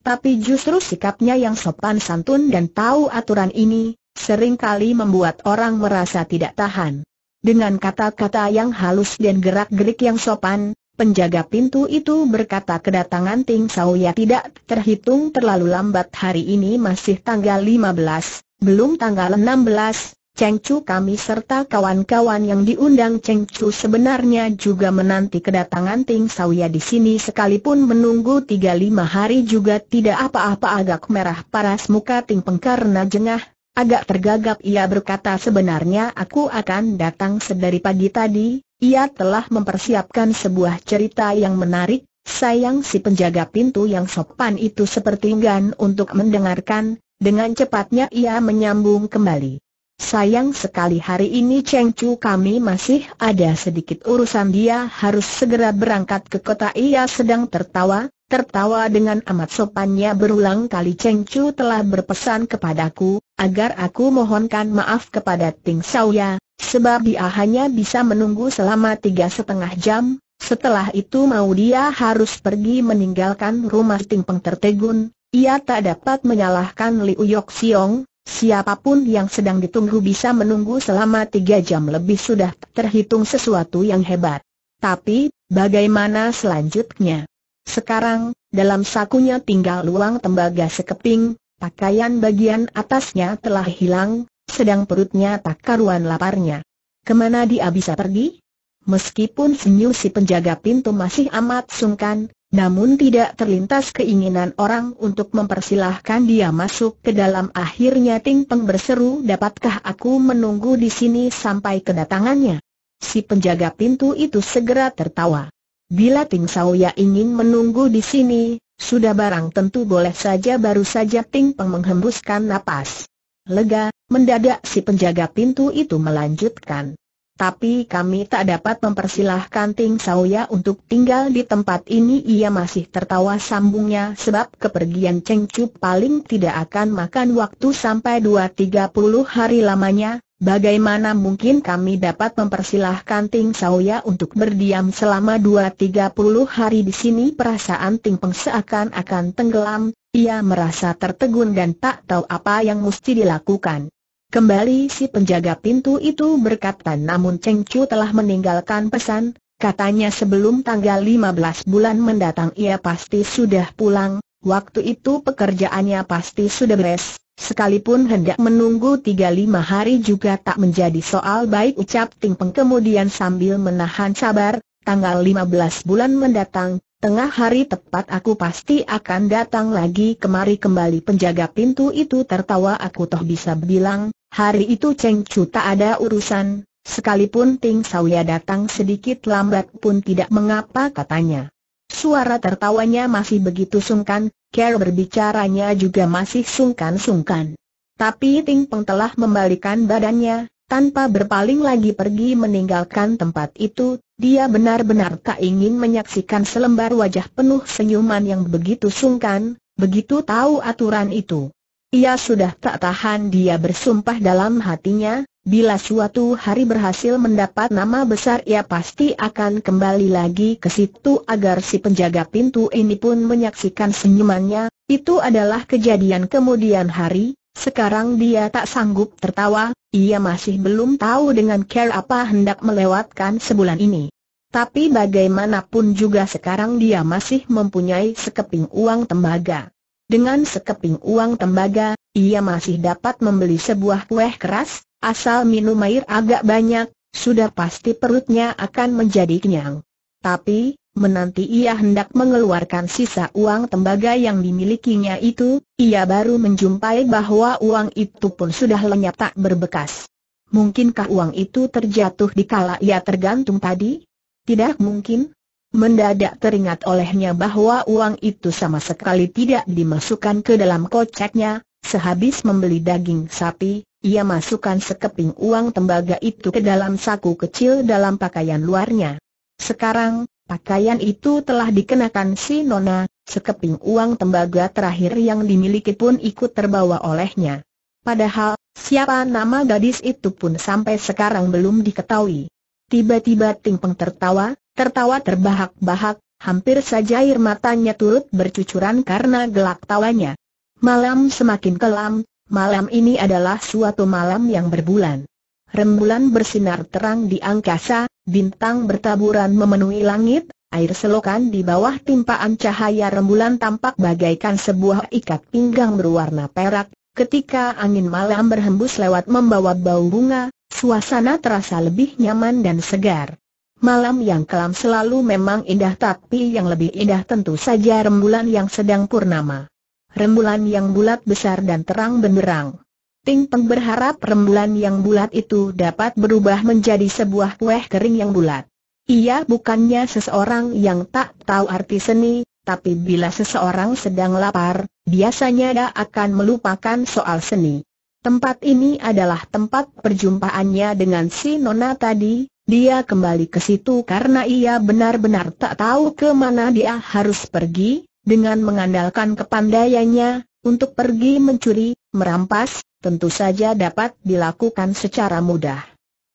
Tapi justru sikapnya yang sopan santun dan tahu aturan ini, seringkali membuat orang merasa tidak tahan. Dengan kata-kata yang halus dan gerak-gerik yang sopan, penjaga pintu itu berkata kedatangan Ting Sauya tidak terhitung terlalu lambat hari ini masih tanggal 15, belum tanggal 16, Cheng Chu kami serta kawan-kawan yang diundang Cheng Chu sebenarnya juga menanti kedatangan Ting Sawia di sini sekalipun menunggu tiga 5 hari juga tidak apa-apa agak merah paras muka Ting Peng karena jengah, agak tergagap ia berkata sebenarnya aku akan datang sedari pagi tadi, ia telah mempersiapkan sebuah cerita yang menarik, sayang si penjaga pintu yang sopan itu seperti enggan untuk mendengarkan, dengan cepatnya ia menyambung kembali. Sayang sekali hari ini Cheng Chu kami masih ada sedikit urusan dia harus segera berangkat ke kota ia sedang tertawa, tertawa dengan amat sopannya berulang kali Cheng Chu telah berpesan kepadaku, agar aku mohonkan maaf kepada Ting Sauya, sebab dia hanya bisa menunggu selama tiga setengah jam, setelah itu mau dia harus pergi meninggalkan rumah Ting Peng tertegun, ia tak dapat menyalahkan Liu Yok Siong, Siapapun yang sedang ditunggu bisa menunggu selama tiga jam lebih sudah terhitung sesuatu yang hebat. Tapi, bagaimana selanjutnya? Sekarang, dalam sakunya tinggal luang tembaga sekeping, pakaian bagian atasnya telah hilang, sedang perutnya tak karuan laparnya. Kemana dia bisa pergi? Meskipun senyum si penjaga pintu masih amat sungkan, namun tidak terlintas keinginan orang untuk mempersilahkan dia masuk ke dalam akhirnya Ting Peng berseru dapatkah aku menunggu di sini sampai kedatangannya. Si penjaga pintu itu segera tertawa. Bila Ting Sauya ingin menunggu di sini, sudah barang tentu boleh saja baru saja Ting Peng menghembuskan napas. Lega, mendadak si penjaga pintu itu melanjutkan tapi kami tak dapat mempersilahkan Ting Sauya untuk tinggal di tempat ini Ia masih tertawa sambungnya sebab kepergian Cheng Chu paling tidak akan makan waktu sampai 2-30 hari lamanya Bagaimana mungkin kami dapat mempersilahkan Ting Sauya untuk berdiam selama 2-30 hari di sini Perasaan Ting Peng seakan-akan tenggelam Ia merasa tertegun dan tak tahu apa yang mesti dilakukan Kembali si penjaga pintu itu berkata namun Cheng Chu telah meninggalkan pesan, katanya sebelum tanggal 15 bulan mendatang ia pasti sudah pulang, waktu itu pekerjaannya pasti sudah beres, sekalipun hendak menunggu 35 hari juga tak menjadi soal baik ucap Ting Peng kemudian sambil menahan sabar, tanggal 15 bulan mendatang, Tengah hari tepat aku pasti akan datang lagi kemari kembali penjaga pintu itu tertawa aku toh bisa bilang, Hari itu Cheng Chu tak ada urusan, sekalipun Ting Sawia datang sedikit lambat pun tidak mengapa katanya. Suara tertawanya masih begitu sungkan, cara berbicaranya juga masih sungkan-sungkan. Tapi Ting Peng telah membalikan badannya, tanpa berpaling lagi pergi meninggalkan tempat itu, dia benar-benar tak ingin menyaksikan selembar wajah penuh senyuman yang begitu sungkan, begitu tahu aturan itu. Ia sudah tak tahan dia bersumpah dalam hatinya, bila suatu hari berhasil mendapat nama besar ia pasti akan kembali lagi ke situ agar si penjaga pintu ini pun menyaksikan senyumannya, itu adalah kejadian kemudian hari, sekarang dia tak sanggup tertawa, ia masih belum tahu dengan care apa hendak melewatkan sebulan ini. Tapi bagaimanapun juga sekarang dia masih mempunyai sekeping uang tembaga. Dengan sekeping uang tembaga, ia masih dapat membeli sebuah kue keras, asal minum air agak banyak, sudah pasti perutnya akan menjadi kenyang. Tapi, menanti ia hendak mengeluarkan sisa uang tembaga yang dimilikinya itu, ia baru menjumpai bahwa uang itu pun sudah lenyap tak berbekas. Mungkinkah uang itu terjatuh di kala ia tergantung tadi? Tidak mungkin, Mendadak teringat olehnya bahwa uang itu sama sekali tidak dimasukkan ke dalam koceknya, sehabis membeli daging sapi, ia masukkan sekeping uang tembaga itu ke dalam saku kecil dalam pakaian luarnya. Sekarang, pakaian itu telah dikenakan si Nona, sekeping uang tembaga terakhir yang dimiliki pun ikut terbawa olehnya. Padahal, siapa nama gadis itu pun sampai sekarang belum diketahui. Tiba-tiba Tingpeng tertawa, tertawa terbahak-bahak, hampir saja air matanya turut bercucuran karena gelak tawanya. Malam semakin kelam, malam ini adalah suatu malam yang berbulan. Rembulan bersinar terang di angkasa, bintang bertaburan memenuhi langit, air selokan di bawah timpaan cahaya rembulan tampak bagaikan sebuah ikat pinggang berwarna perak, Ketika angin malam berhembus lewat membawa bau bunga, suasana terasa lebih nyaman dan segar. Malam yang kelam selalu memang indah tapi yang lebih indah tentu saja rembulan yang sedang purnama. Rembulan yang bulat besar dan terang benderang. Ting Peng berharap rembulan yang bulat itu dapat berubah menjadi sebuah kue kering yang bulat. Ia bukannya seseorang yang tak tahu arti seni, tapi bila seseorang sedang lapar, biasanya dia akan melupakan soal seni. Tempat ini adalah tempat perjumpaannya dengan si Nona tadi, dia kembali ke situ karena ia benar-benar tak tahu ke mana dia harus pergi, dengan mengandalkan kepandaiannya, untuk pergi mencuri, merampas, tentu saja dapat dilakukan secara mudah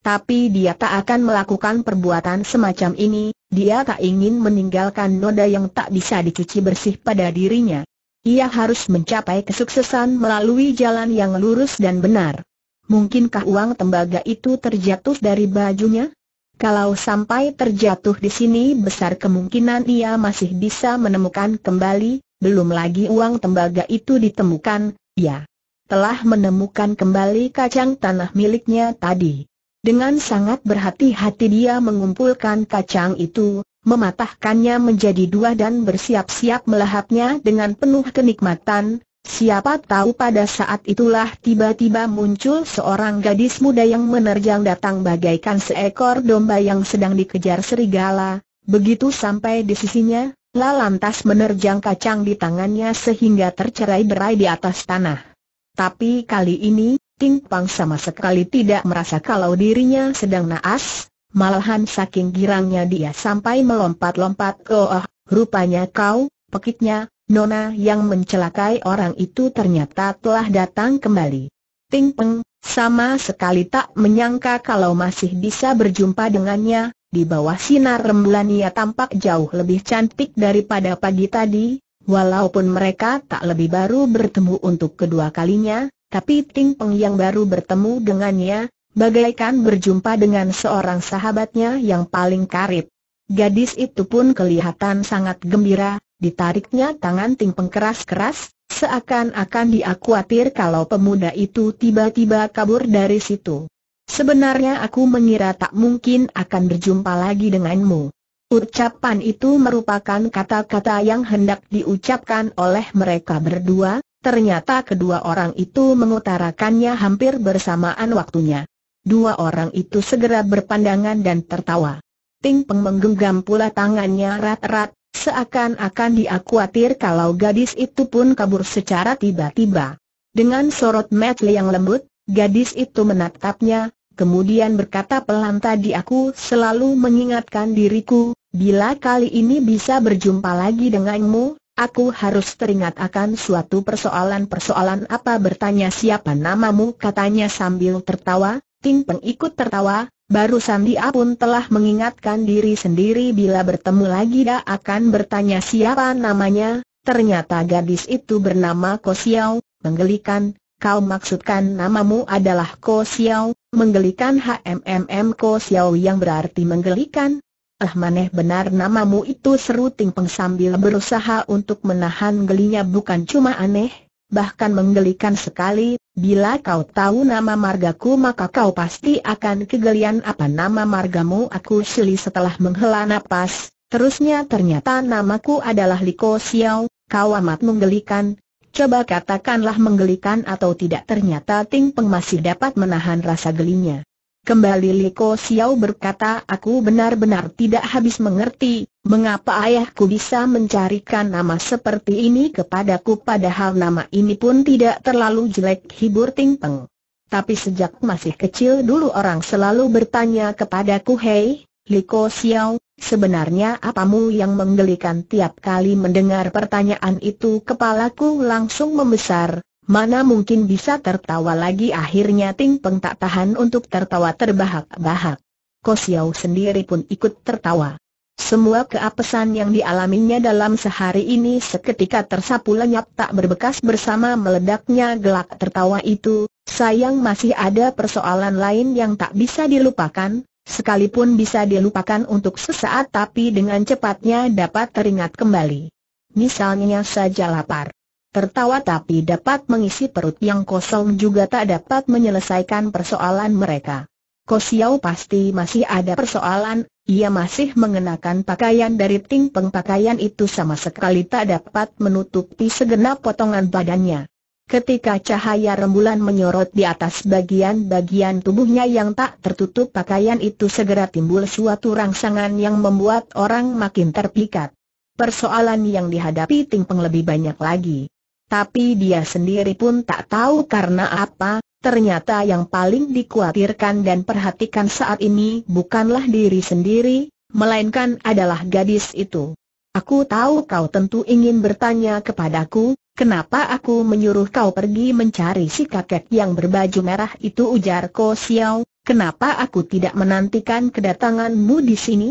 tapi dia tak akan melakukan perbuatan semacam ini, dia tak ingin meninggalkan noda yang tak bisa dicuci bersih pada dirinya. Ia harus mencapai kesuksesan melalui jalan yang lurus dan benar. Mungkinkah uang tembaga itu terjatuh dari bajunya? Kalau sampai terjatuh di sini besar kemungkinan ia masih bisa menemukan kembali, belum lagi uang tembaga itu ditemukan, Ya, telah menemukan kembali kacang tanah miliknya tadi. Dengan sangat berhati-hati dia mengumpulkan kacang itu, mematahkannya menjadi dua dan bersiap-siap melahapnya dengan penuh kenikmatan, Siapa tahu pada saat itulah tiba-tiba muncul seorang gadis muda yang menerjang datang bagaikan seekor domba yang sedang dikejar serigala. Begitu sampai di sisinya, La lantas menerjang kacang di tangannya sehingga tercerai berai di atas tanah. Tapi kali ini, Ting Pang sama sekali tidak merasa kalau dirinya sedang naas, malahan saking girangnya dia sampai melompat-lompat ke oh, rupanya kau, pekiknya, Nona yang mencelakai orang itu ternyata telah datang kembali. Ting pang sama sekali tak menyangka kalau masih bisa berjumpa dengannya, di bawah sinar rembulan ia tampak jauh lebih cantik daripada pagi tadi, Walaupun mereka tak lebih baru bertemu untuk kedua kalinya, tapi Ting Peng yang baru bertemu dengannya, bagaikan berjumpa dengan seorang sahabatnya yang paling karib. Gadis itu pun kelihatan sangat gembira, ditariknya tangan Ting Peng keras-keras, seakan-akan dia khawatir kalau pemuda itu tiba-tiba kabur dari situ. Sebenarnya aku mengira tak mungkin akan berjumpa lagi denganmu. Ucapan itu merupakan kata-kata yang hendak diucapkan oleh mereka berdua, ternyata kedua orang itu mengutarakannya hampir bersamaan waktunya. Dua orang itu segera berpandangan dan tertawa. Ting Peng menggenggam pula tangannya rat-rat, seakan-akan dia khawatir kalau gadis itu pun kabur secara tiba-tiba. Dengan sorot mata yang lembut, gadis itu menatapnya, kemudian berkata pelan tadi aku selalu mengingatkan diriku, bila kali ini bisa berjumpa lagi denganmu, aku harus teringat akan suatu persoalan-persoalan apa bertanya siapa namamu katanya sambil tertawa, Ting Peng ikut tertawa, barusan dia pun telah mengingatkan diri sendiri bila bertemu lagi dia akan bertanya siapa namanya, ternyata gadis itu bernama Ko Siau, menggelikan, kau maksudkan namamu adalah Ko Siau, Menggelikan HMMM Ko Xiao yang berarti menggelikan. Ah, maneh benar namamu itu seru Ting Peng sambil berusaha untuk menahan gelinya bukan cuma aneh, bahkan menggelikan sekali, bila kau tahu nama margaku maka kau pasti akan kegelian apa nama margamu aku seli setelah menghela nafas. terusnya ternyata namaku adalah Liko Xiao, kau amat menggelikan, Coba katakanlah menggelikan atau tidak ternyata Ting Peng masih dapat menahan rasa gelinya. Kembali Liko Xiao berkata aku benar-benar tidak habis mengerti, mengapa ayahku bisa mencarikan nama seperti ini kepadaku padahal nama ini pun tidak terlalu jelek hibur Ting Peng. Tapi sejak masih kecil dulu orang selalu bertanya kepadaku hei, Liko Xiao, sebenarnya apamu yang menggelikan tiap kali mendengar pertanyaan itu kepalaku langsung membesar, mana mungkin bisa tertawa lagi akhirnya Ting Peng tak tahan untuk tertawa terbahak-bahak. Ko Xiao sendiri pun ikut tertawa. Semua keapesan yang dialaminya dalam sehari ini seketika tersapu lenyap tak berbekas bersama meledaknya gelak tertawa itu, sayang masih ada persoalan lain yang tak bisa dilupakan, Sekalipun bisa dilupakan untuk sesaat tapi dengan cepatnya dapat teringat kembali. Misalnya saja lapar. Tertawa tapi dapat mengisi perut yang kosong juga tak dapat menyelesaikan persoalan mereka. Kosiau pasti masih ada persoalan, ia masih mengenakan pakaian dari ting pengpakaian itu sama sekali tak dapat menutupi segenap potongan badannya. Ketika cahaya rembulan menyorot di atas bagian-bagian tubuhnya yang tak tertutup pakaian itu segera timbul suatu rangsangan yang membuat orang makin terpikat. Persoalan yang dihadapi Ting Peng lebih banyak lagi. Tapi dia sendiri pun tak tahu karena apa, ternyata yang paling dikhawatirkan dan perhatikan saat ini bukanlah diri sendiri, melainkan adalah gadis itu. Aku tahu kau tentu ingin bertanya kepadaku, Kenapa aku menyuruh kau pergi mencari si kakek yang berbaju merah itu ujar Ko Xiao, kenapa aku tidak menantikan kedatanganmu di sini?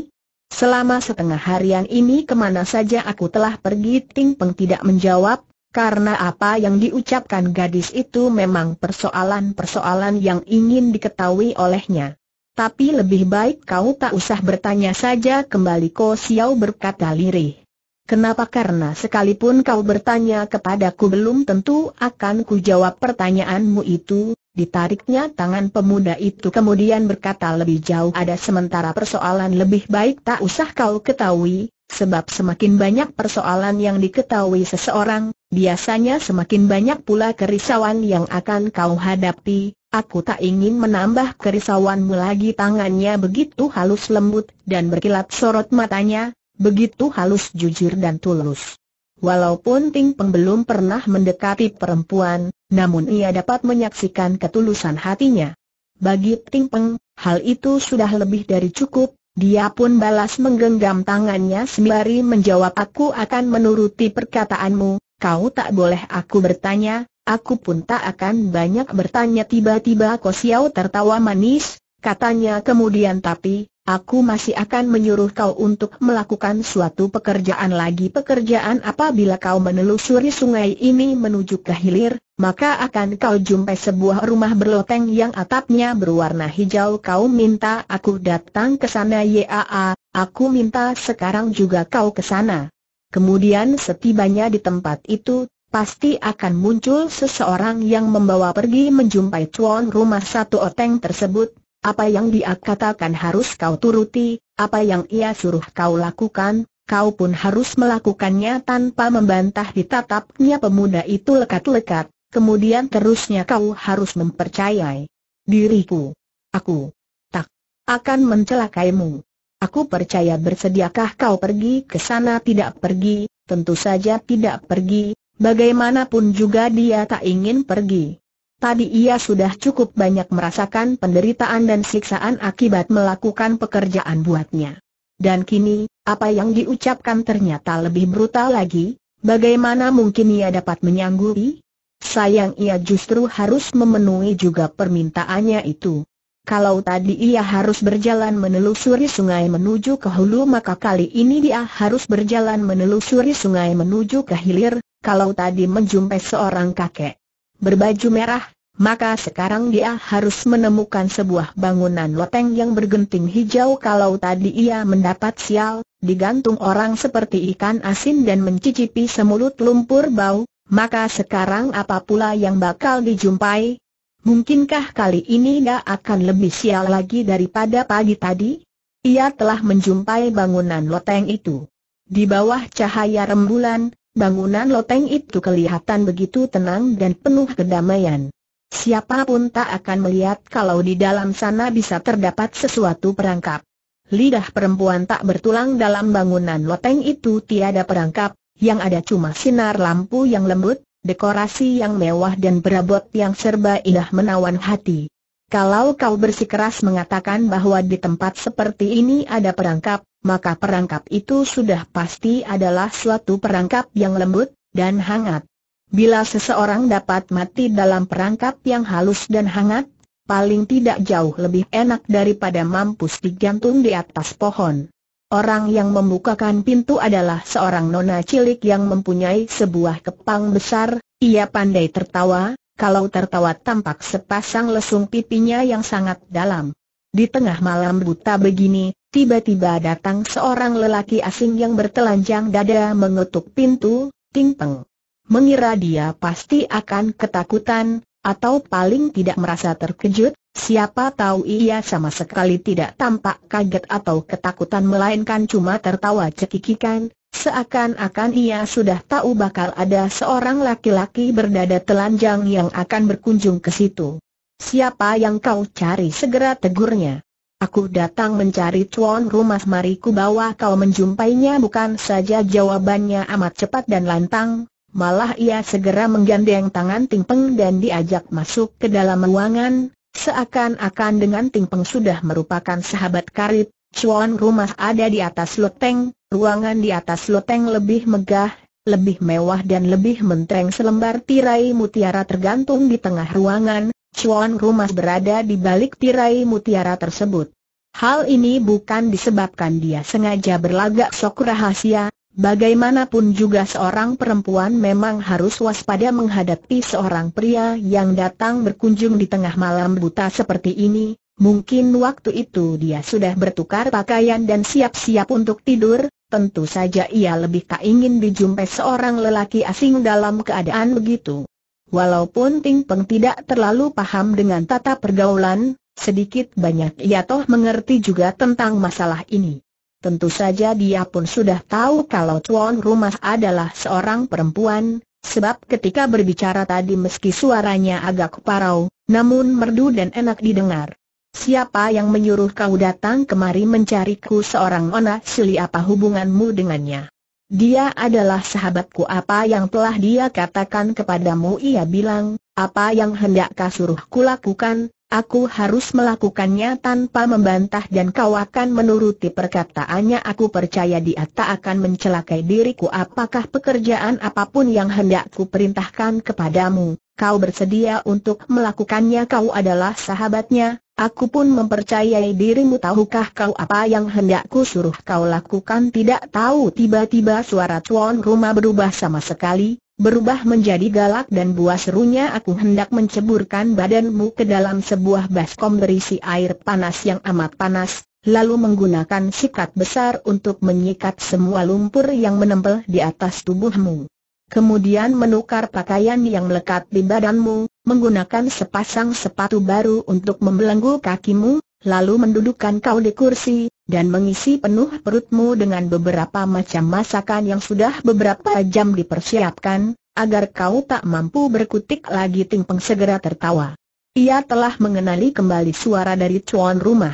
Selama setengah harian ini kemana saja aku telah pergi Ting Peng tidak menjawab, karena apa yang diucapkan gadis itu memang persoalan-persoalan yang ingin diketahui olehnya. Tapi lebih baik kau tak usah bertanya saja kembali Ko Xiao berkata lirih. Kenapa? Karena sekalipun kau bertanya kepadaku belum tentu akan ku jawab pertanyaanmu itu, ditariknya tangan pemuda itu kemudian berkata lebih jauh ada sementara persoalan lebih baik tak usah kau ketahui, sebab semakin banyak persoalan yang diketahui seseorang, biasanya semakin banyak pula kerisauan yang akan kau hadapi, Aku tak ingin menambah kerisauanmu lagi tangannya begitu halus lembut dan berkilat sorot matanya, begitu halus jujur dan tulus. Walaupun Ting Peng belum pernah mendekati perempuan, namun ia dapat menyaksikan ketulusan hatinya. Bagi Ting Peng, hal itu sudah lebih dari cukup, dia pun balas menggenggam tangannya sembari menjawab aku akan menuruti perkataanmu, kau tak boleh aku bertanya, aku pun tak akan banyak bertanya tiba-tiba Kosiau tertawa manis, katanya kemudian tapi, Aku masih akan menyuruh kau untuk melakukan suatu pekerjaan lagi pekerjaan apabila kau menelusuri sungai ini menuju ke hilir, maka akan kau jumpai sebuah rumah berloteng yang atapnya berwarna hijau kau minta aku datang ke sana YAA, aku minta sekarang juga kau ke sana. Kemudian setibanya di tempat itu, pasti akan muncul seseorang yang membawa pergi menjumpai cuan rumah satu oteng tersebut, apa yang dia katakan harus kau turuti, apa yang ia suruh kau lakukan, kau pun harus melakukannya tanpa membantah ditatapnya pemuda itu lekat-lekat, kemudian terusnya kau harus mempercayai diriku. Aku tak akan mencelakaimu. Aku percaya bersediakah kau pergi ke sana tidak pergi, tentu saja tidak pergi, bagaimanapun juga dia tak ingin pergi. Tadi ia sudah cukup banyak merasakan penderitaan dan siksaan akibat melakukan pekerjaan buatnya. Dan kini, apa yang diucapkan ternyata lebih brutal lagi, bagaimana mungkin ia dapat menyanggupi? Sayang ia justru harus memenuhi juga permintaannya itu. Kalau tadi ia harus berjalan menelusuri sungai menuju ke hulu maka kali ini dia harus berjalan menelusuri sungai menuju ke hilir, kalau tadi menjumpai seorang kakek berbaju merah, maka sekarang dia harus menemukan sebuah bangunan loteng yang bergenting hijau kalau tadi ia mendapat sial, digantung orang seperti ikan asin dan mencicipi semulut lumpur bau, maka sekarang apa pula yang bakal dijumpai? Mungkinkah kali ini dia akan lebih sial lagi daripada pagi tadi? Ia telah menjumpai bangunan loteng itu. Di bawah cahaya rembulan, bangunan loteng itu kelihatan begitu tenang dan penuh kedamaian. Siapapun tak akan melihat kalau di dalam sana bisa terdapat sesuatu perangkap. Lidah perempuan tak bertulang dalam bangunan loteng itu tiada perangkap, yang ada cuma sinar lampu yang lembut, dekorasi yang mewah dan berabot yang serba indah menawan hati. Kalau kau bersikeras mengatakan bahwa di tempat seperti ini ada perangkap, maka perangkap itu sudah pasti adalah suatu perangkap yang lembut dan hangat. Bila seseorang dapat mati dalam perangkap yang halus dan hangat, paling tidak jauh lebih enak daripada mampus digantung di atas pohon. Orang yang membukakan pintu adalah seorang nona cilik yang mempunyai sebuah kepang besar, ia pandai tertawa, kalau tertawa tampak sepasang lesung pipinya yang sangat dalam. Di tengah malam buta begini, tiba-tiba datang seorang lelaki asing yang bertelanjang dada mengetuk pintu, ting peng mengira dia pasti akan ketakutan, atau paling tidak merasa terkejut, siapa tahu ia sama sekali tidak tampak kaget atau ketakutan melainkan cuma tertawa cekikikan, seakan-akan ia sudah tahu bakal ada seorang laki-laki berdada telanjang yang akan berkunjung ke situ. Siapa yang kau cari segera tegurnya. Aku datang mencari tuan rumah mariku bawa kau menjumpainya bukan saja jawabannya amat cepat dan lantang, Malah ia segera menggandeng tangan Ting Peng dan diajak masuk ke dalam ruangan, seakan-akan dengan Ting Peng sudah merupakan sahabat karib, cuan rumah ada di atas loteng, ruangan di atas loteng lebih megah, lebih mewah dan lebih mentereng selembar tirai mutiara tergantung di tengah ruangan, cuan rumah berada di balik tirai mutiara tersebut. Hal ini bukan disebabkan dia sengaja berlagak sok rahasia, Bagaimanapun juga seorang perempuan memang harus waspada menghadapi seorang pria yang datang berkunjung di tengah malam buta seperti ini, mungkin waktu itu dia sudah bertukar pakaian dan siap-siap untuk tidur, tentu saja ia lebih tak ingin dijumpai seorang lelaki asing dalam keadaan begitu. Walaupun Ting Peng tidak terlalu paham dengan tata pergaulan, sedikit banyak ia toh mengerti juga tentang masalah ini. Tentu saja dia pun sudah tahu kalau tuan rumah adalah seorang perempuan, sebab ketika berbicara tadi meski suaranya agak parau, namun merdu dan enak didengar. Siapa yang menyuruh kau datang kemari mencariku seorang Ona Sili apa hubunganmu dengannya? Dia adalah sahabatku apa yang telah dia katakan kepadamu ia bilang, apa yang hendak kau suruh kulakukan, Aku harus melakukannya tanpa membantah dan kau akan menuruti perkataannya Aku percaya dia tak akan mencelakai diriku Apakah pekerjaan apapun yang hendak ku perintahkan kepadamu Kau bersedia untuk melakukannya Kau adalah sahabatnya Aku pun mempercayai dirimu Tahukah kau apa yang hendak ku suruh kau lakukan Tidak tahu tiba-tiba suara tuan rumah berubah sama sekali berubah menjadi galak dan buas serunya aku hendak menceburkan badanmu ke dalam sebuah baskom berisi air panas yang amat panas, lalu menggunakan sikat besar untuk menyikat semua lumpur yang menempel di atas tubuhmu. Kemudian menukar pakaian yang melekat di badanmu, menggunakan sepasang sepatu baru untuk membelenggu kakimu, lalu mendudukkan kau di kursi, dan mengisi penuh perutmu dengan beberapa macam masakan yang sudah beberapa jam dipersiapkan, agar kau tak mampu berkutik lagi Ting Peng segera tertawa. Ia telah mengenali kembali suara dari cuan rumah.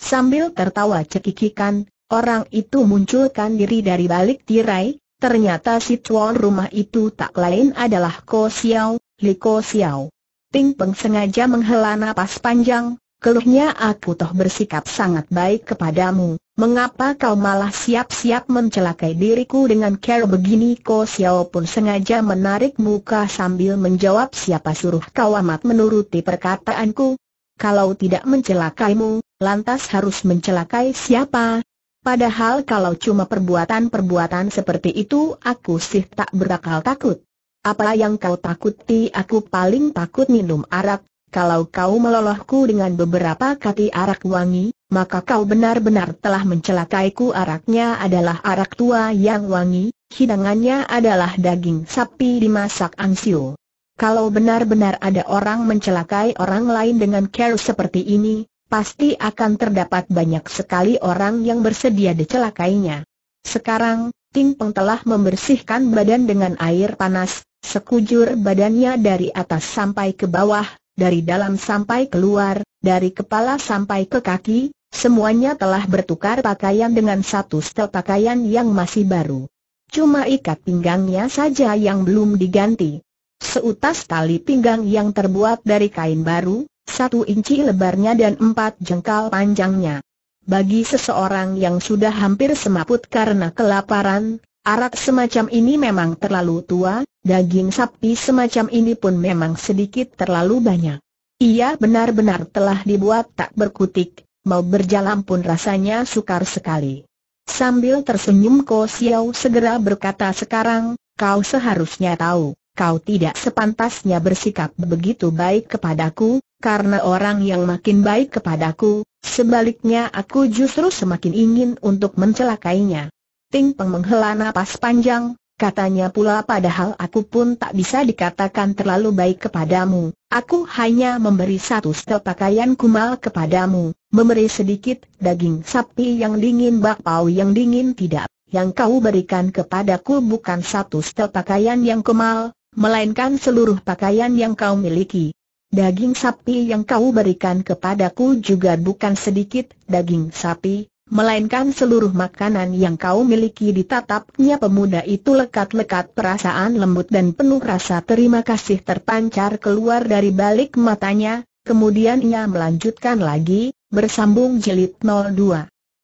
Sambil tertawa cekikikan, orang itu munculkan diri dari balik tirai, ternyata si tuan rumah itu tak lain adalah Ko Xiao, Li Ko Xiao. Ting Peng sengaja menghela napas panjang, keluhnya aku toh bersikap sangat baik kepadamu, mengapa kau malah siap-siap mencelakai diriku dengan cara begini? Ko Xiao pun sengaja menarik muka sambil menjawab siapa suruh kau amat menuruti perkataanku? Kalau tidak mencelakaimu, lantas harus mencelakai siapa? Padahal kalau cuma perbuatan-perbuatan seperti itu aku sih tak berakal takut. Apa yang kau takuti aku paling takut minum arak, kalau kau melolohku dengan beberapa kati arak wangi, maka kau benar-benar telah mencelakaiku araknya adalah arak tua yang wangi, hidangannya adalah daging sapi dimasak angsiu. Kalau benar-benar ada orang mencelakai orang lain dengan care seperti ini, pasti akan terdapat banyak sekali orang yang bersedia dicelakainya. Sekarang, Ting Peng telah membersihkan badan dengan air panas, sekujur badannya dari atas sampai ke bawah, dari dalam sampai keluar, dari kepala sampai ke kaki, semuanya telah bertukar pakaian dengan satu setel pakaian yang masih baru. Cuma ikat pinggangnya saja yang belum diganti. Seutas tali pinggang yang terbuat dari kain baru, satu inci lebarnya dan empat jengkal panjangnya. Bagi seseorang yang sudah hampir semaput karena kelaparan, Arak semacam ini memang terlalu tua, daging sapi semacam ini pun memang sedikit terlalu banyak. Ia benar-benar telah dibuat tak berkutik, mau berjalan pun rasanya sukar sekali. Sambil tersenyum Ko Xiao segera berkata sekarang, kau seharusnya tahu, kau tidak sepantasnya bersikap begitu baik kepadaku, karena orang yang makin baik kepadaku, sebaliknya aku justru semakin ingin untuk mencelakainya. Ting Peng menghela napas panjang, Katanya pula padahal aku pun tak bisa dikatakan terlalu baik kepadamu. Aku hanya memberi satu setel pakaian kumal kepadamu, memberi sedikit daging sapi yang dingin bakpao yang dingin tidak. Yang kau berikan kepadaku bukan satu setel pakaian yang kumal, melainkan seluruh pakaian yang kau miliki. Daging sapi yang kau berikan kepadaku juga bukan sedikit daging sapi, melainkan seluruh makanan yang kau miliki ditatapnya pemuda itu lekat-lekat perasaan lembut dan penuh rasa terima kasih terpancar keluar dari balik matanya, kemudian ia melanjutkan lagi, bersambung jilid 02.